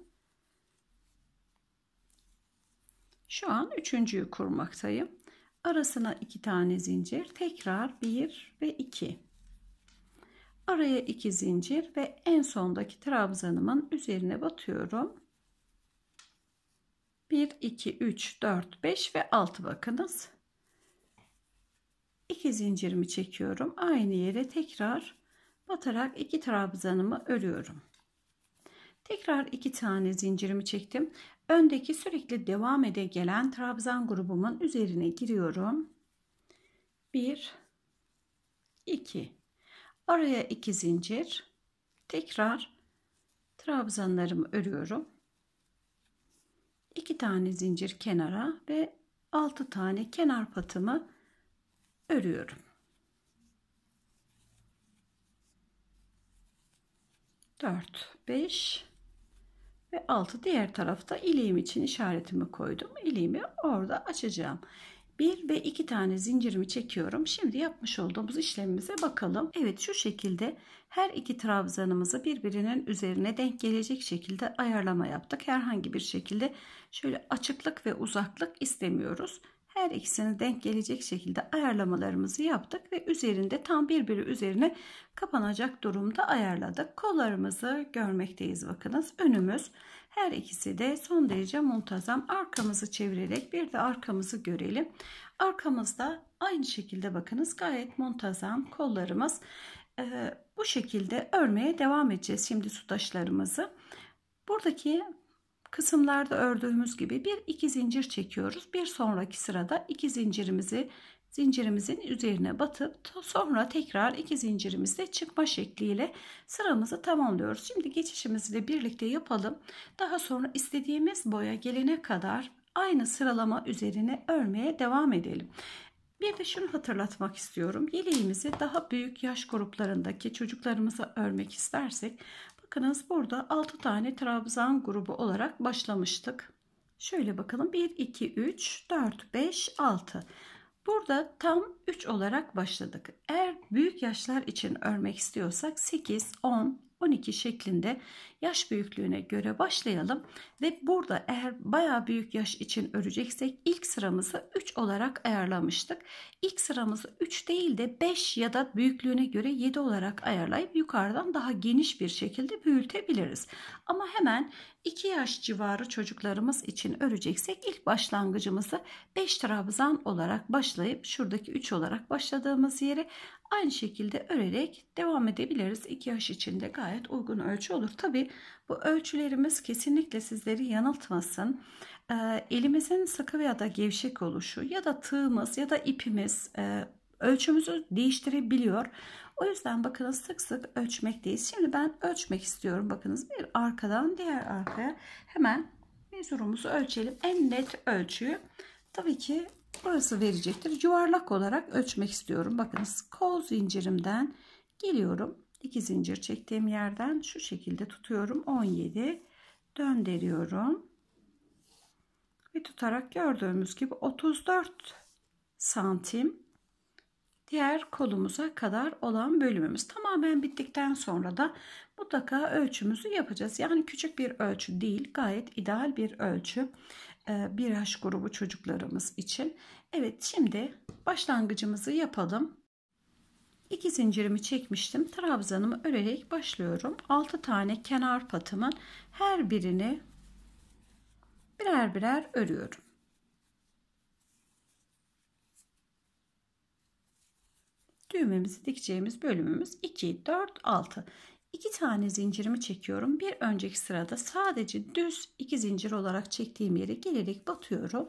Şu an üçüncüyü kurmaktayım. Arasına 2 tane zincir, tekrar 1 ve 2. Araya 2 zincir ve en sondaki trabzanımın üzerine batıyorum. 1, 2, 3, 4, 5 ve 6 bakınız. 2 zincirimi çekiyorum. Aynı yere tekrar batarak 2 trabzanımı örüyorum. Tekrar 2 tane zincirimi çektim. Öndeki sürekli devam ede gelen trabzan grubumun üzerine giriyorum. 1 2 Araya 2 zincir. Tekrar trabzanlarımı örüyorum. 2 tane zincir kenara ve 6 tane kenar patımı örüyorum. 4 5 ve 6 diğer tarafta iliğim için işaretimi koydum. İliğimi orada açacağım. 1 ve 2 tane zincirimi çekiyorum. Şimdi yapmış olduğumuz işlemimize bakalım. Evet şu şekilde her iki trabzanımızı birbirinin üzerine denk gelecek şekilde ayarlama yaptık. Herhangi bir şekilde şöyle açıklık ve uzaklık istemiyoruz. Her ikisini denk gelecek şekilde ayarlamalarımızı yaptık ve üzerinde tam birbiri üzerine kapanacak durumda ayarladık. Kollarımızı görmekteyiz bakınız. Önümüz her ikisi de son derece muntazam. Arkamızı çevirerek bir de arkamızı görelim. Arkamızda aynı şekilde bakınız gayet muntazam kollarımız. Ee, bu şekilde örmeye devam edeceğiz şimdi sudaşlarımızı. Buradaki kısımlarda ördüğümüz gibi bir iki zincir çekiyoruz. Bir sonraki sırada iki zincirimizi zincirimizin üzerine batıp sonra tekrar iki zincirimizle çıkma şekliyle sıramızı tamamlıyoruz. Şimdi geçişimizle birlikte yapalım. Daha sonra istediğimiz boya gelene kadar aynı sıralama üzerine örmeye devam edelim. Bir de şunu hatırlatmak istiyorum. Yeleğimizi daha büyük yaş gruplarındaki çocuklarımıza örmek istersek bakınız burada 6 tane trabzan grubu olarak başlamıştık. Şöyle bakalım 1 2 3 4 5 6 Burada tam 3 olarak başladık. Eğer büyük yaşlar için örmek istiyorsak 8, 10, 12 şeklinde yaş büyüklüğüne göre başlayalım ve burada eğer baya büyük yaş için öreceksek ilk sıramızı 3 olarak ayarlamıştık. İlk sıramızı 3 değil de 5 ya da büyüklüğüne göre 7 olarak ayarlayıp yukarıdan daha geniş bir şekilde büyütebiliriz. Ama hemen 2 yaş civarı çocuklarımız için öreceksek ilk başlangıcımızı 5 trabzan olarak başlayıp şuradaki 3 olarak başladığımız yeri aynı şekilde örerek devam edebiliriz. 2 yaş içinde gayet uygun ölçü olur. Tabi bu ölçülerimiz kesinlikle sizleri yanıltmasın. Ee, elimizin sıkı veya da gevşek oluşu ya da tığımız ya da ipimiz e, ölçümüzü değiştirebiliyor. O yüzden bakınız sık sık ölçmekteyiz. Şimdi ben ölçmek istiyorum. Bakınız bir arkadan diğer arkaya hemen mezurumuzu ölçelim. En net ölçüyü tabii ki Burası verecektir. Yuvarlak olarak ölçmek istiyorum. Bakınız kol zincirimden geliyorum. 2 zincir çektiğim yerden şu şekilde tutuyorum. 17 döndürüyorum. Ve tutarak gördüğümüz gibi 34 santim diğer kolumuza kadar olan bölümümüz. Tamamen bittikten sonra da mutlaka ölçümüzü yapacağız. Yani küçük bir ölçü değil gayet ideal bir ölçü. E, bir yaş grubu çocuklarımız için. Evet şimdi başlangıcımızı yapalım. İki zincirimi çekmiştim. Trabzanımı örerek başlıyorum. Altı tane kenar patımın her birini birer birer örüyorum. Düğmemizi dikeceğimiz bölümümüz 2, 4, 6. 2 tane zincirimi çekiyorum. Bir önceki sırada sadece düz 2 zincir olarak çektiğim yere gelerek batıyorum.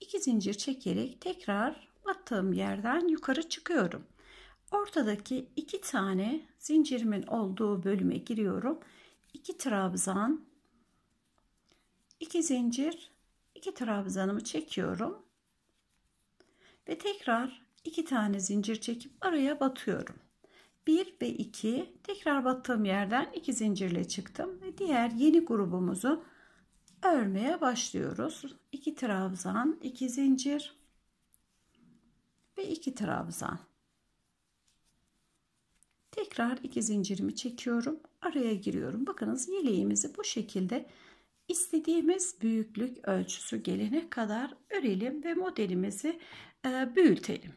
2 zincir çekerek tekrar battığım yerden yukarı çıkıyorum. Ortadaki 2 tane zincirimin olduğu bölüme giriyorum. 2 trabzan 2 zincir 2 trabzanımı çekiyorum ve tekrar 2 tane zincir çekip araya batıyorum. 1 ve 2 tekrar battığım yerden 2 zincirle çıktım ve diğer yeni grubumuzu örmeye başlıyoruz. 2 trabzan, 2 zincir ve 2 trabzan. Tekrar 2 zincirimi çekiyorum. Araya giriyorum. Bakınız yeleğimizi bu şekilde istediğimiz büyüklük ölçüsü gelene kadar örelim ve modelimizi e, büyütelim.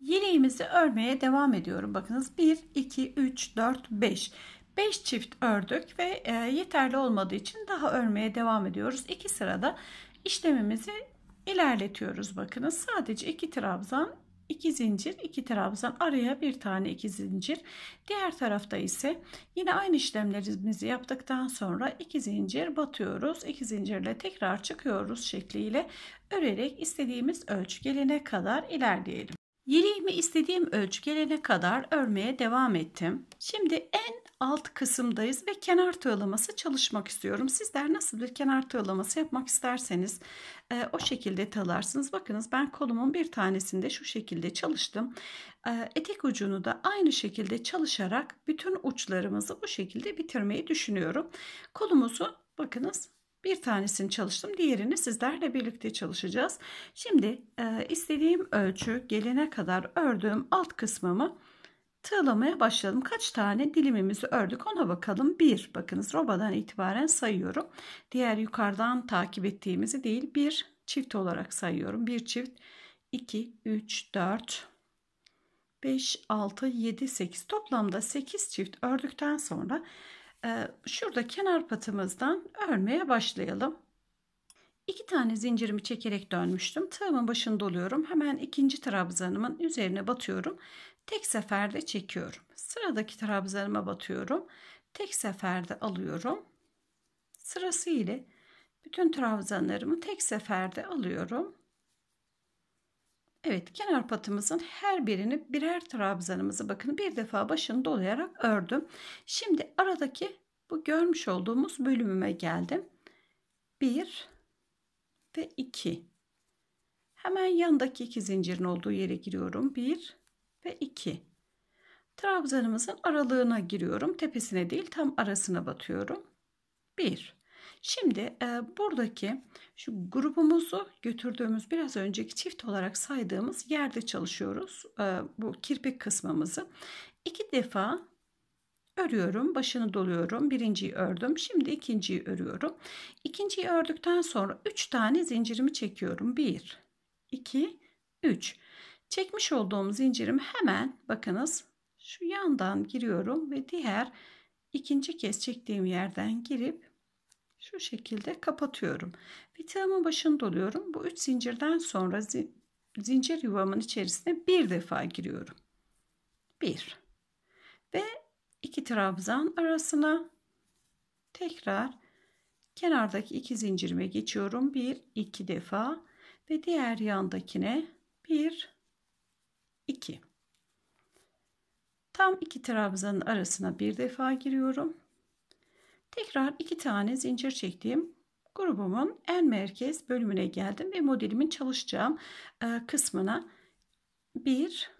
Yeleğimizi örmeye devam ediyorum. Bakınız 1, 2, 3, 4, 5. 5 çift ördük ve e, yeterli olmadığı için daha örmeye devam ediyoruz. 2 sırada işlemimizi ilerletiyoruz. Bakınız sadece 2 trabzan 2 zincir 2 trabzan araya bir tane 2 zincir diğer tarafta ise yine aynı işlemlerimizi yaptıktan sonra 2 zincir batıyoruz 2 zincirle tekrar çıkıyoruz şekliyle örerek istediğimiz ölçü gelene kadar ilerleyelim. Yeleğimi istediğim ölçü gelene kadar örmeye devam ettim. Şimdi en alt kısımdayız ve kenar tığlaması çalışmak istiyorum. Sizler nasıl bir kenar tığlaması yapmak isterseniz e, o şekilde tığlarsınız. Bakınız ben kolumun bir tanesinde şu şekilde çalıştım. E, etek ucunu da aynı şekilde çalışarak bütün uçlarımızı bu şekilde bitirmeyi düşünüyorum. Kolumuzu bakınız bir tanesini çalıştım. Diğerini sizlerle birlikte çalışacağız. Şimdi e, istediğim ölçü gelene kadar ördüğüm alt kısmımı tığlamaya başladım. Kaç tane dilimimizi ördük ona bakalım. Bir, bakınız robadan itibaren sayıyorum. Diğer yukarıdan takip ettiğimizi değil bir çift olarak sayıyorum. Bir çift 2 3 4 5 6 7 8 toplamda 8 çift ördükten sonra ee, şurada kenar patımızdan örmeye başlayalım. İki tane zincirimi çekerek dönmüştüm. Tığımın başını doluyorum. Hemen ikinci trabzanımın üzerine batıyorum. Tek seferde çekiyorum. Sıradaki trabzanıma batıyorum. Tek seferde alıyorum. Sırası ile bütün trabzanlarımı tek seferde alıyorum. Evet kenar patımızın her birini birer trabzanımızı bakın bir defa başını dolayarak ördüm. Şimdi aradaki bu görmüş olduğumuz bölümüme geldim. 1 ve 2. Hemen yandaki iki zincirin olduğu yere giriyorum. 1 ve 2. Trabzanımızın aralığına giriyorum. Tepesine değil tam arasına batıyorum. 1 Şimdi e, buradaki şu grubumuzu götürdüğümüz biraz önceki çift olarak saydığımız yerde çalışıyoruz. E, bu kirpik kısmımızı. iki defa örüyorum. Başını doluyorum. Birinciyi ördüm. Şimdi ikinciyi örüyorum. İkinciyi ördükten sonra 3 tane zincirimi çekiyorum. 1, 2, 3. Çekmiş olduğum zincirimi hemen bakınız şu yandan giriyorum ve diğer ikinci kez çektiğim yerden girip şu şekilde kapatıyorum. Bitağımın başını doluyorum. Bu üç zincirden sonra zi zincir yuvamın içerisine bir defa giriyorum. Bir ve iki trabzan arasına tekrar kenardaki iki zincirime geçiyorum. Bir iki defa ve diğer yandakine bir iki. Tam iki trabzanın arasına bir defa giriyorum. Tekrar iki tane zincir çektiğim grubumun en merkez bölümüne geldim ve modelimin çalışacağım e, kısmına bir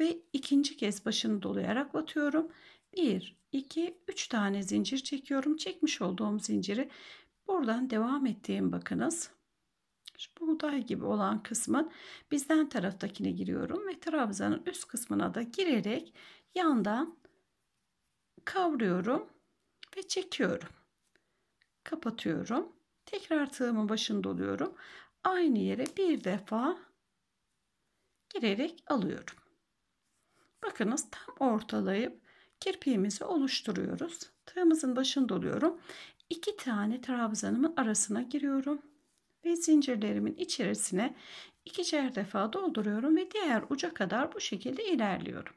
ve ikinci kez başını dolayarak batıyorum. Bir, iki, üç tane zincir çekiyorum. Çekmiş olduğum zinciri buradan devam ettiğim bakınız. Şu buğday gibi olan kısmın bizden taraftakine giriyorum ve trabzanın üst kısmına da girerek yandan kavruyorum ve çekiyorum. Kapatıyorum. Tekrar tığımın başında doluyorum, Aynı yere bir defa girerek alıyorum. Bakınız tam ortalayıp kirpiğimizi oluşturuyoruz. Tığımızın başında doluyorum, İki tane trabzanımın arasına giriyorum ve zincirlerimin içerisine ikişer defa dolduruyorum ve diğer uca kadar bu şekilde ilerliyorum.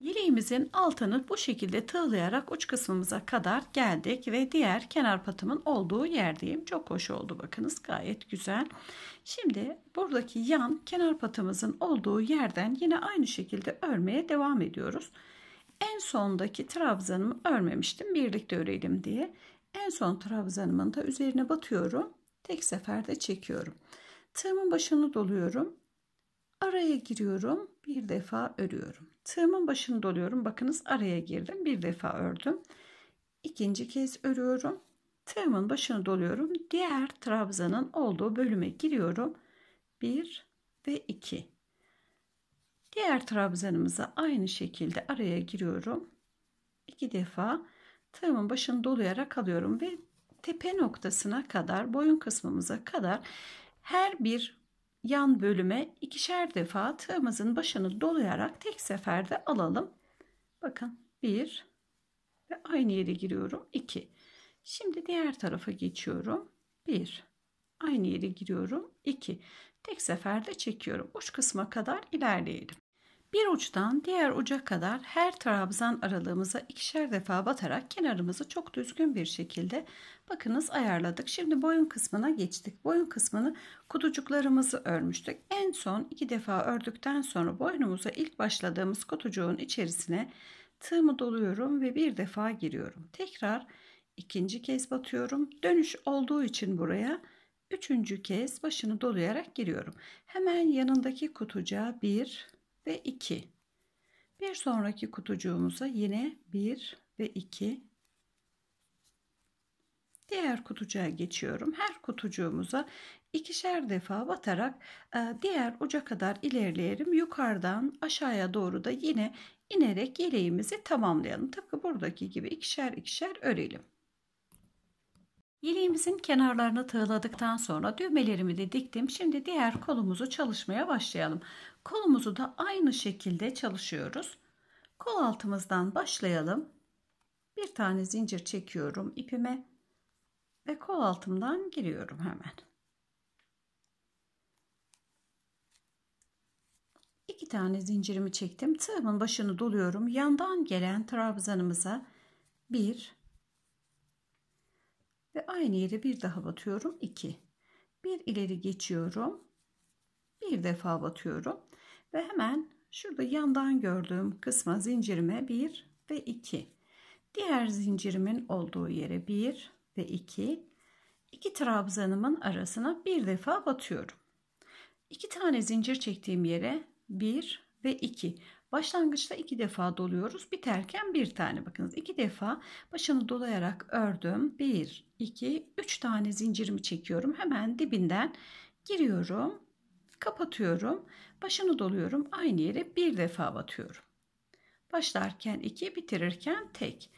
Yeleğimizin altını bu şekilde tığlayarak uç kısmımıza kadar geldik ve diğer kenar patımın olduğu yerdeyim. Çok hoş oldu bakınız gayet güzel. Şimdi buradaki yan kenar patımızın olduğu yerden yine aynı şekilde örmeye devam ediyoruz. En sondaki trabzanımı örmemiştim birlikte örelim diye. En son trabzanımın da üzerine batıyorum. Tek seferde çekiyorum. Tığımın başını doluyorum. Araya giriyorum. Bir defa örüyorum. Tığımın başını doluyorum. Bakınız araya girdim. Bir defa ördüm. İkinci kez örüyorum. Tığımın başını doluyorum. Diğer trabzanın olduğu bölüme giriyorum. 1 ve 2. Diğer trabzanımıza aynı şekilde araya giriyorum. 2 defa tığımın başını dolayarak alıyorum ve tepe noktasına kadar boyun kısmımıza kadar her bir yan bölüme ikişer defa tığımızın başını dolayarak tek seferde alalım. Bakın 1 ve aynı yere giriyorum 2. Şimdi diğer tarafa geçiyorum. 1 aynı yere giriyorum 2. Tek seferde çekiyorum. Uç kısma kadar ilerleyelim. Bir uçtan diğer uca kadar her trabzan aralığımıza ikişer defa batarak kenarımızı çok düzgün bir şekilde bakınız ayarladık. Şimdi boyun kısmına geçtik. Boyun kısmını kutucuklarımızı örmüştük. En son iki defa ördükten sonra boynumuza ilk başladığımız kutucuğun içerisine tığımı doluyorum ve bir defa giriyorum. Tekrar ikinci kez batıyorum. Dönüş olduğu için buraya üçüncü kez başını dolayarak giriyorum. Hemen yanındaki kutucuğa bir ve 2. Bir sonraki kutucuğumuza yine 1 ve 2. Diğer kutucuğa geçiyorum. Her kutucuğumuza ikişer defa batarak e, diğer uca kadar ilerleyelim. Yukarıdan aşağıya doğru da yine inerek yeleğimizi tamamlayalım. Tıpkı buradaki gibi ikişer ikişer örelim. Yeleğimizin kenarlarını tığladıktan sonra düğmelerimi de diktim. Şimdi diğer kolumuzu çalışmaya başlayalım. Kolumuzu da aynı şekilde çalışıyoruz. Kol altımızdan başlayalım. Bir tane zincir çekiyorum ipime ve kol altımdan giriyorum hemen. İki tane zincirimi çektim. Tığımın başını doluyorum. Yandan gelen trabzanımıza bir ve aynı yere bir daha batıyorum. iki. Bir ileri geçiyorum. Bir defa batıyorum. Ve hemen şurada yandan gördüğüm kısma zincirime 1 ve 2. Diğer zincirimin olduğu yere 1 ve 2. İki trabzanımın arasına bir defa batıyorum. İki tane zincir çektiğim yere 1 ve 2. Başlangıçta iki defa doluyoruz. Biterken bir tane bakınız. iki defa başını dolayarak ördüm. 1, 2, 3 tane zincirimi çekiyorum. Hemen dibinden giriyorum kapatıyorum. Başını doluyorum. Aynı yere bir defa batıyorum. Başlarken iki, bitirirken tek.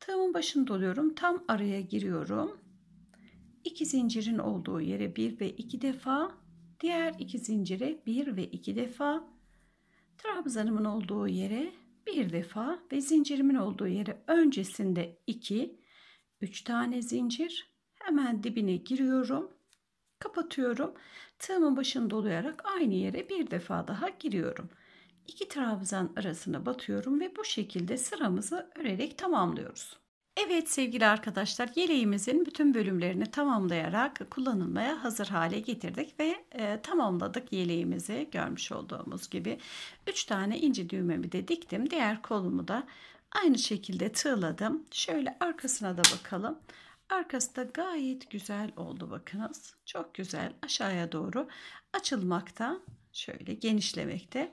Tığımın başını doluyorum. Tam araya giriyorum. İki zincirin olduğu yere bir ve iki defa. Diğer iki zincire bir ve iki defa. Trabzanımın olduğu yere bir defa ve zincirimin olduğu yere öncesinde iki, üç tane zincir. Hemen dibine giriyorum. Kapatıyorum. Tığımın başını dolayarak aynı yere bir defa daha giriyorum. İki trabzan arasına batıyorum ve bu şekilde sıramızı örerek tamamlıyoruz. Evet sevgili arkadaşlar yeleğimizin bütün bölümlerini tamamlayarak kullanılmaya hazır hale getirdik ve e, tamamladık yeleğimizi görmüş olduğumuz gibi. 3 tane ince düğmemi de diktim. Diğer kolumu da aynı şekilde tığladım. Şöyle arkasına da bakalım. Arkası da gayet güzel oldu bakınız. Çok güzel aşağıya doğru açılmakta. Şöyle genişlemekte.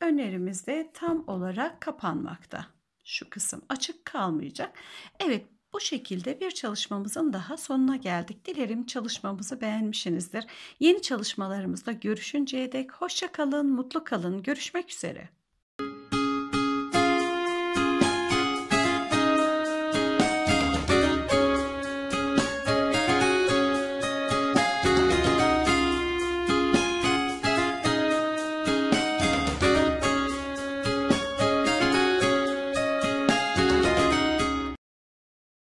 Önlerimiz de tam olarak kapanmakta. Şu kısım açık kalmayacak. Evet bu şekilde bir çalışmamızın daha sonuna geldik. Dilerim çalışmamızı beğenmişsinizdir. Yeni çalışmalarımızda görüşünceye dek hoşça kalın, mutlu kalın. Görüşmek üzere.